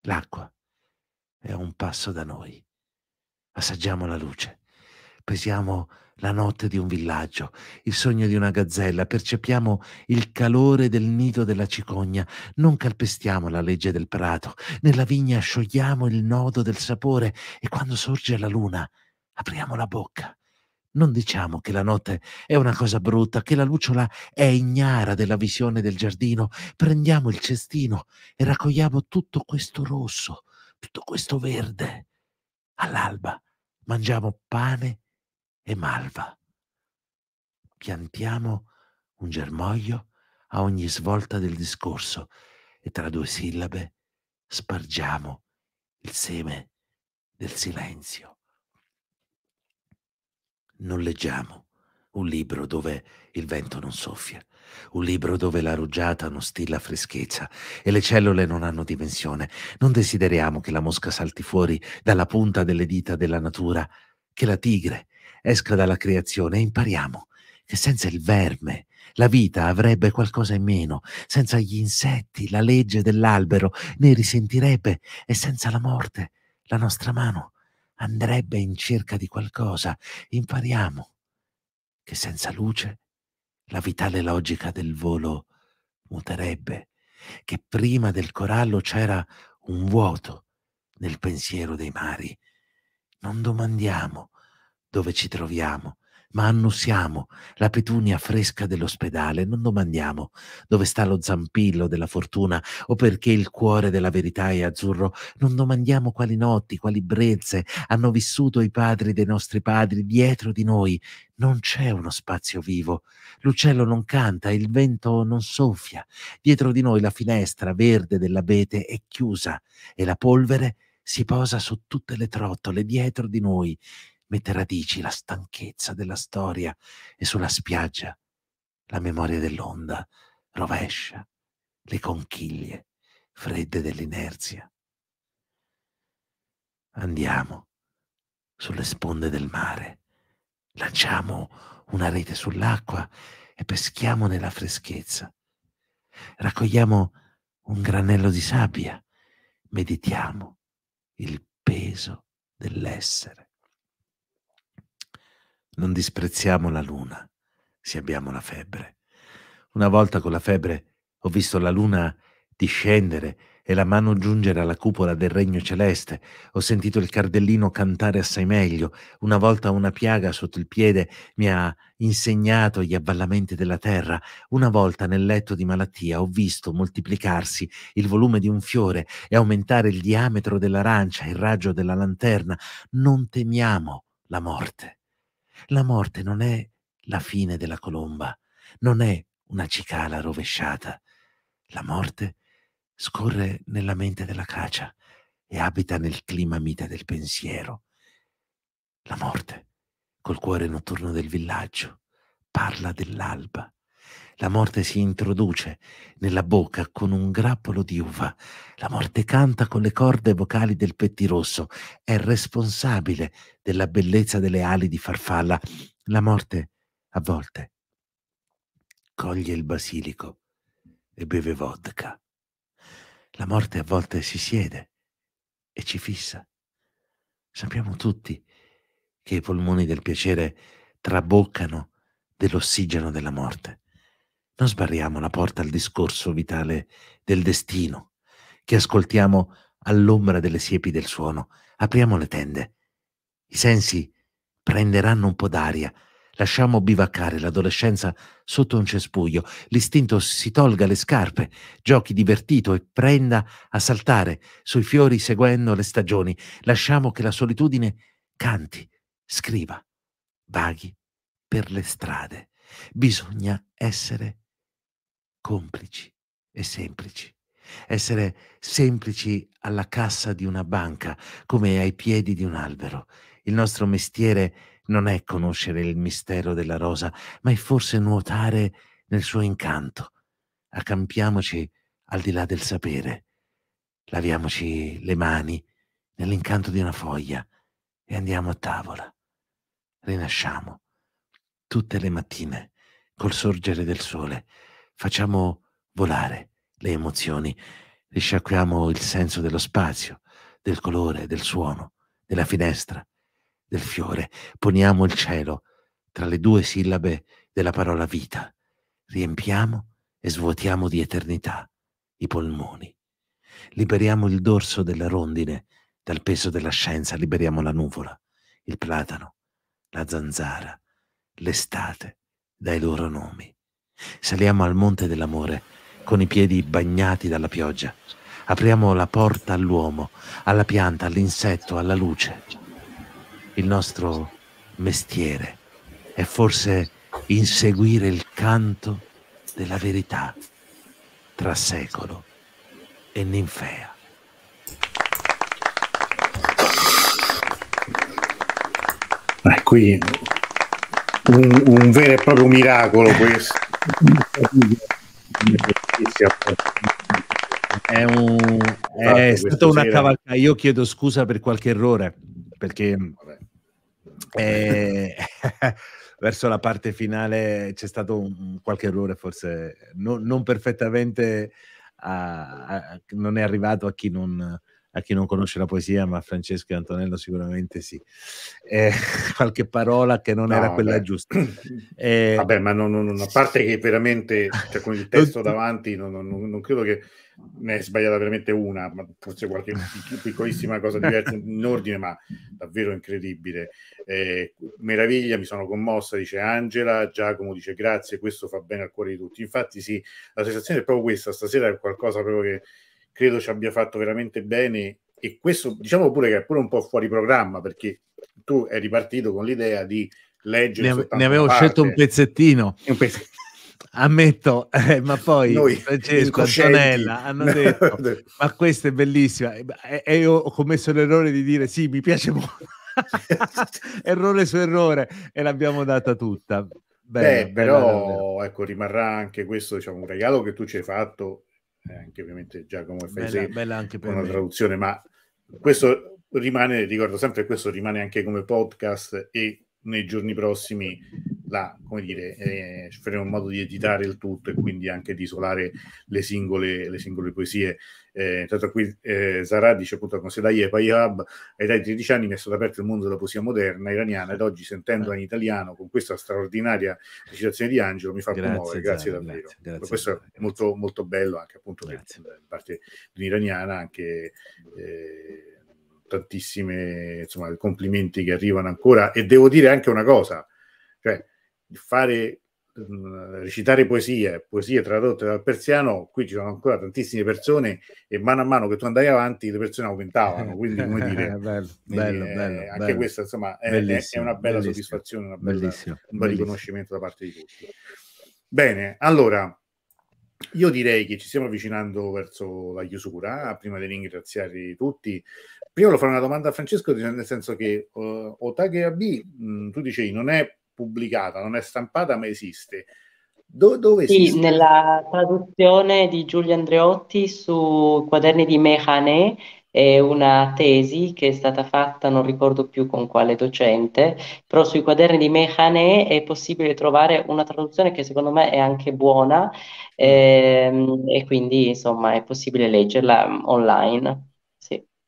L'acqua è un passo da noi Assaggiamo la luce. Pesiamo la notte di un villaggio, il sogno di una gazzella, percepiamo il calore del nido della cicogna, non calpestiamo la legge del prato, nella vigna sciogliamo il nodo del sapore e quando sorge la luna apriamo la bocca. Non diciamo che la notte è una cosa brutta, che la lucciola è ignara della visione del giardino, prendiamo il cestino e raccogliamo tutto questo rosso, tutto questo verde. All'alba mangiamo pane e malva. Piantiamo un germoglio a ogni svolta del discorso e tra due sillabe spargiamo il seme del silenzio. Non leggiamo un libro dove il vento non soffia. Un libro dove la rugiada non stilla freschezza e le cellule non hanno dimensione. Non desideriamo che la mosca salti fuori dalla punta delle dita della natura, che la tigre esca dalla creazione e impariamo che senza il verme la vita avrebbe qualcosa in meno, senza gli insetti la legge dell'albero ne risentirebbe e senza la morte la nostra mano andrebbe in cerca di qualcosa. Impariamo che senza luce la vitale logica del volo muterebbe, che prima del corallo c'era un vuoto nel pensiero dei mari. Non domandiamo dove ci troviamo, ma annusiamo la petunia fresca dell'ospedale, non domandiamo dove sta lo zampillo della fortuna o perché il cuore della verità è azzurro, non domandiamo quali notti, quali brezze hanno vissuto i padri dei nostri padri dietro di noi, non c'è uno spazio vivo, l'uccello non canta, il vento non soffia, dietro di noi la finestra verde dell'abete è chiusa e la polvere si posa su tutte le trottole dietro di noi mette radici la stanchezza della storia e sulla spiaggia la memoria dell'onda rovescia le conchiglie fredde dell'inerzia. Andiamo sulle sponde del mare, lanciamo una rete sull'acqua e peschiamo nella freschezza. Raccogliamo un granello di sabbia, meditiamo il peso dell'essere. Non disprezziamo la luna se abbiamo la febbre. Una volta con la febbre ho visto la luna discendere e la mano giungere alla cupola del regno celeste, ho sentito il cardellino cantare assai meglio, una volta una piaga sotto il piede mi ha insegnato gli avvallamenti della terra, una volta nel letto di malattia ho visto moltiplicarsi il volume di un fiore e aumentare il diametro dell'arancia, il raggio della lanterna, non temiamo la morte. La morte non è la fine della colomba, non è una cicala rovesciata. La morte scorre nella mente della caccia e abita nel clima mite del pensiero. La morte, col cuore notturno del villaggio, parla dell'alba, la morte si introduce nella bocca con un grappolo di uva. La morte canta con le corde vocali del pettirosso. È responsabile della bellezza delle ali di farfalla. La morte, a volte, coglie il basilico e beve vodka. La morte a volte si siede e ci fissa. Sappiamo tutti che i polmoni del piacere traboccano dell'ossigeno della morte non sbarriamo la porta al discorso vitale del destino, che ascoltiamo all'ombra delle siepi del suono, apriamo le tende. I sensi prenderanno un po' d'aria, lasciamo bivaccare l'adolescenza sotto un cespuglio, l'istinto si tolga le scarpe, giochi divertito e prenda a saltare sui fiori seguendo le stagioni, lasciamo che la solitudine canti, scriva, vaghi per le strade. Bisogna essere complici e semplici. Essere semplici alla cassa di una banca, come ai piedi di un albero. Il nostro mestiere non è conoscere il mistero della rosa, ma è forse nuotare nel suo incanto. Accampiamoci al di là del sapere. Laviamoci le mani nell'incanto di una foglia e andiamo a tavola. Rinasciamo tutte le mattine col sorgere del sole facciamo volare le emozioni, risciacquiamo il senso dello spazio, del colore, del suono, della finestra, del fiore, poniamo il cielo tra le due sillabe della parola vita, riempiamo e svuotiamo di eternità i polmoni, liberiamo il dorso della rondine dal peso della scienza, liberiamo la nuvola, il platano, la zanzara, l'estate dai loro nomi. Saliamo al monte dell'amore, con i piedi bagnati dalla pioggia. Apriamo la porta all'uomo, alla pianta, all'insetto, alla luce. Il nostro mestiere è forse inseguire il canto della verità tra secolo e ninfea. Eh, qui un, un vero e proprio miracolo questo. È, un, è stata una cavalcata. Io chiedo scusa per qualche errore perché eh, [laughs] verso la parte finale c'è stato un, qualche errore, forse no, non perfettamente, a, a, non è arrivato a chi non, a chi non conosce la poesia, ma Francesco e Antonello sicuramente sì. Eh, [laughs] qualche parola che non no, era quella beh. giusta. [clears throat] Eh, vabbè, ma non, non, a parte che veramente, cioè, con il [laughs] testo davanti, non, non, credo che ne è sbagliata veramente una, ma forse qualche piccolissima cosa diversa in ordine, ma davvero incredibile. Eh, meraviglia, mi sono commossa, dice Angela, Giacomo dice grazie, questo fa bene al cuore di tutti. Infatti sì, la sensazione è proprio questa, stasera è qualcosa proprio che credo ci abbia fatto veramente bene e questo diciamo pure che è pure un po' fuori programma perché tu eri partito con l'idea di leggere ne, ne avevo parte. scelto un pezzettino, [laughs] un pezzettino. ammetto eh, ma poi Noi, Francesco Antonella hanno [laughs] detto ma questa è bellissima e, e io ho commesso l'errore di dire sì mi piace molto [laughs] errore su errore e l'abbiamo data tutta Beh, però bella, bella. ecco rimarrà anche questo diciamo un regalo che tu ci hai fatto eh, anche ovviamente Giacomo Faisè, bella, bella anche per una me. traduzione, ma questo rimane, ricordo sempre, questo rimane anche come podcast e nei giorni prossimi la, come dire, eh, un modo di editare il tutto e quindi anche di isolare le singole, le singole poesie. Eh, intanto qui eh, Zara dice appunto con Sedai e Payab ai dai 13 anni mi è stato aperto il mondo della poesia moderna iraniana ed oggi sentendola in italiano con questa straordinaria recitazione di Angelo mi fa grazie, commuovere, grazie davvero. Grazie, grazie, questo è molto, molto bello anche appunto per parte di un'iraniana anche... Eh, tantissime insomma, complimenti che arrivano ancora e devo dire anche una cosa cioè fare mm, recitare poesie, poesie tradotte dal persiano, qui ci sono ancora tantissime persone e mano a mano che tu andai avanti le persone aumentavano, quindi come dire, bello, [laughs] eh, bello, eh, bello, anche bello. questa insomma è, è una bella soddisfazione, una bella, un bel bellissimo. riconoscimento da parte di tutti. Bene, allora io direi che ci stiamo avvicinando verso la chiusura, prima di ringraziare tutti. Prima lo farò una domanda a Francesco, nel senso che uh, Otage AB, mh, mm, tu dicevi, non è pubblicata, non è stampata ma esiste. Do- dove sì, esiste? nella traduzione di Giulio Andreotti su Quaderni di Mehane è una tesi che è stata fatta, non ricordo più con quale docente, però sui quaderni di Mehane è possibile trovare una traduzione che secondo me è anche buona mm. ehm, e quindi insomma è possibile leggerla online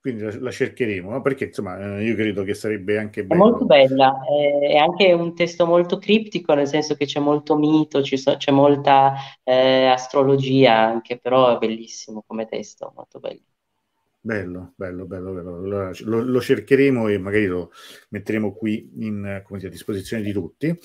quindi la, la cercheremo, no? perché insomma eh, io credo che sarebbe anche bello. È molto bella, è anche un testo molto criptico, nel senso che c'è molto mito, so, c'è molta eh, astrologia anche, però è bellissimo come testo, molto bello. Bello, bello, bello, bello. Lo, lo cercheremo e magari lo metteremo qui in, dire, a disposizione di tutti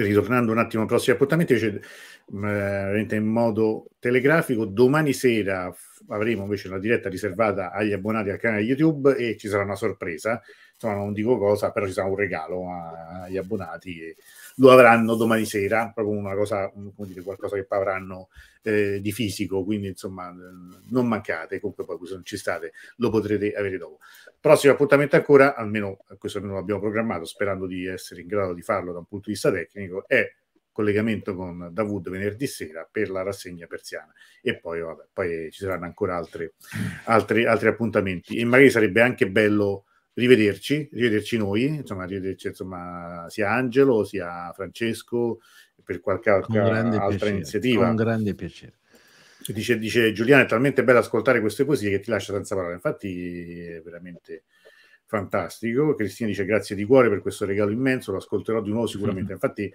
ritornando un attimo al prossimo appuntamento, invece, mh, mm, in modo telegrafico, domani sera avremo invece una diretta riservata agli abbonati al canale YouTube e ci sarà una sorpresa, insomma non dico cosa, però ci sarà un regalo agli abbonati. E, lo avranno domani sera, proprio una cosa, come dire, qualcosa che poi avranno eh, di fisico, quindi insomma non mancate, comunque poi se non ci state lo potrete avere dopo. Prossimo appuntamento ancora, almeno eh, questo non l'abbiamo programmato, sperando di essere in grado di farlo da un punto di vista tecnico, è collegamento con Davud venerdì sera per la rassegna persiana e poi, vabbè, poi ci saranno ancora altre, altri, altri appuntamenti e magari sarebbe anche bello rivederci, rivederci noi, insomma, rivederci insomma, sia Angelo, sia Francesco, per qualche altra, altra piacere, iniziativa. Con grande piacere. Dice, dice Giuliano, è talmente bello ascoltare queste poesie che ti lascia senza parole, infatti è veramente fantastico. Cristina dice grazie di cuore per questo regalo immenso, lo ascolterò di nuovo sicuramente. Mm-hmm. [laughs] Infatti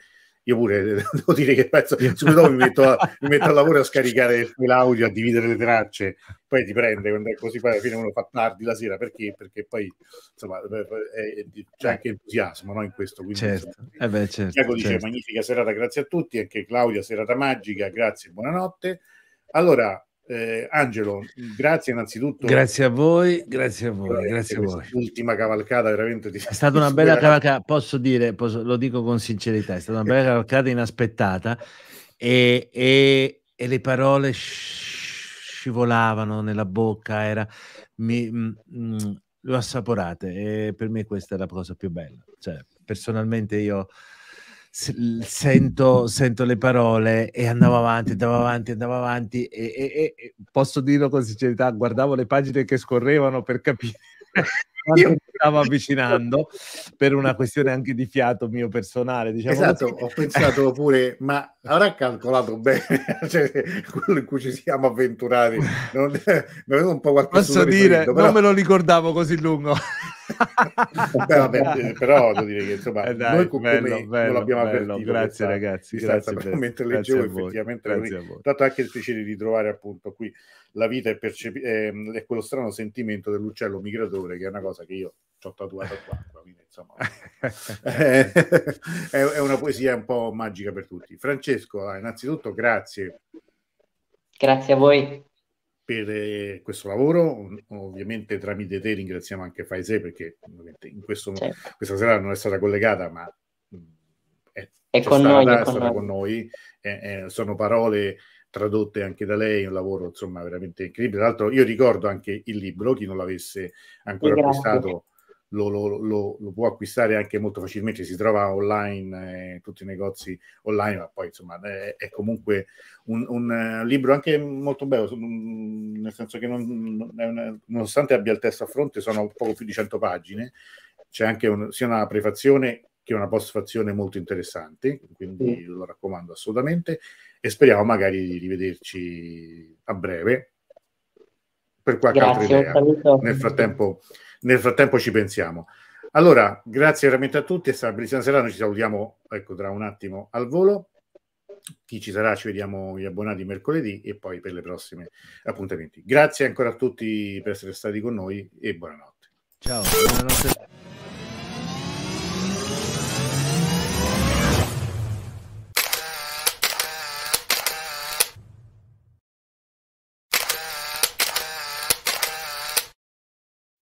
io pure [laughs] devo dire che penso subito dopo mi metto, a, [laughs] mi metto a lavoro a scaricare l'audio, a dividere le tracce, poi ti prende quando è così, poi alla fine uno fa tardi la sera, perché? Perché poi insomma è, eh, è, eh, eh, c'è anche entusiasmo no, in questo. Quindi, certo. Insomma, eh beh, certo, certo. dice magnifica serata, grazie a tutti, anche Claudia serata magica, grazie, buonanotte. Allora, eh, Angelo, grazie innanzitutto. Grazie a voi, grazie a voi, grazie a voi. L'ultima cavalcata veramente di... È stata una bella [laughs] cavalcata, posso dire, posso, lo dico con sincerità, è stata una bella cavalcata inaspettata e, e, e le parole scivolavano nella bocca, era, mi, mh, mm, mm, lo assaporate e per me questa è la cosa più bella. Cioè, personalmente io... Sento, sento, le parole e andavo mm. avanti, andavo avanti, andavo avanti e, e, e posso dirlo con sincerità, guardavo le pagine che scorrevano per capire. [laughs] Io stava [laughs] avvicinando per una questione anche di fiato mio personale. Diciamo esatto, così. ho pensato pure, ma avrà calcolato bene [laughs] cioè, quello in cui ci siamo avventurati? Non, avevo un po' qualcosa Posso dire, però... non me lo ricordavo così lungo. [laughs] Beh, vabbè, però devo dire che insomma, eh dai, noi come bello, bello, l'abbiamo bello, avvertito. Grazie questa, ragazzi, grazie, per, mentre grazie leggevo voi, effettivamente grazie noi, tanto anche il piacere di trovare appunto qui la vita è, percepi- è, ehm, è quello strano sentimento dell'uccello migratore che è una cosa che io 8284, quindi insomma [laughs] è, è, una poesia un po' magica per tutti. Francesco, eh, innanzitutto grazie. Grazie a voi. Per eh, questo lavoro, ovviamente tramite te ringraziamo anche Faisè perché in questo, certo. questa sera non è stata collegata, ma mm, è, è con, stata, noi, è con noi. Con noi. Eh, eh, sono parole tradotte anche da lei, un lavoro insomma veramente incredibile. Tra l'altro io ricordo anche il libro, chi non l'avesse ancora acquistato lo, lo, lo, lo, può acquistare anche molto facilmente, si trova online, eh, tutti i negozi online, ma poi insomma è, è comunque un, un uh, libro anche molto bello, mm, nel senso che non, non, nonostante abbia il testo a fronte, sono poco più di 100 pagine, c'è anche un, sia una prefazione che una postfazione molto interessante, quindi mm. lo raccomando assolutamente e speriamo magari di rivederci a breve per qualche Grazie, altra idea. Nel frattempo nel frattempo ci pensiamo. Allora, grazie veramente a tutti, è stata una bellissima serata, ci salutiamo ecco, tra un attimo al volo. Chi ci sarà, ci vediamo gli abbonati mercoledì e poi per le prossime appuntamenti. Grazie ancora a tutti per essere stati con noi e buonanotte. Ciao, buonanotte.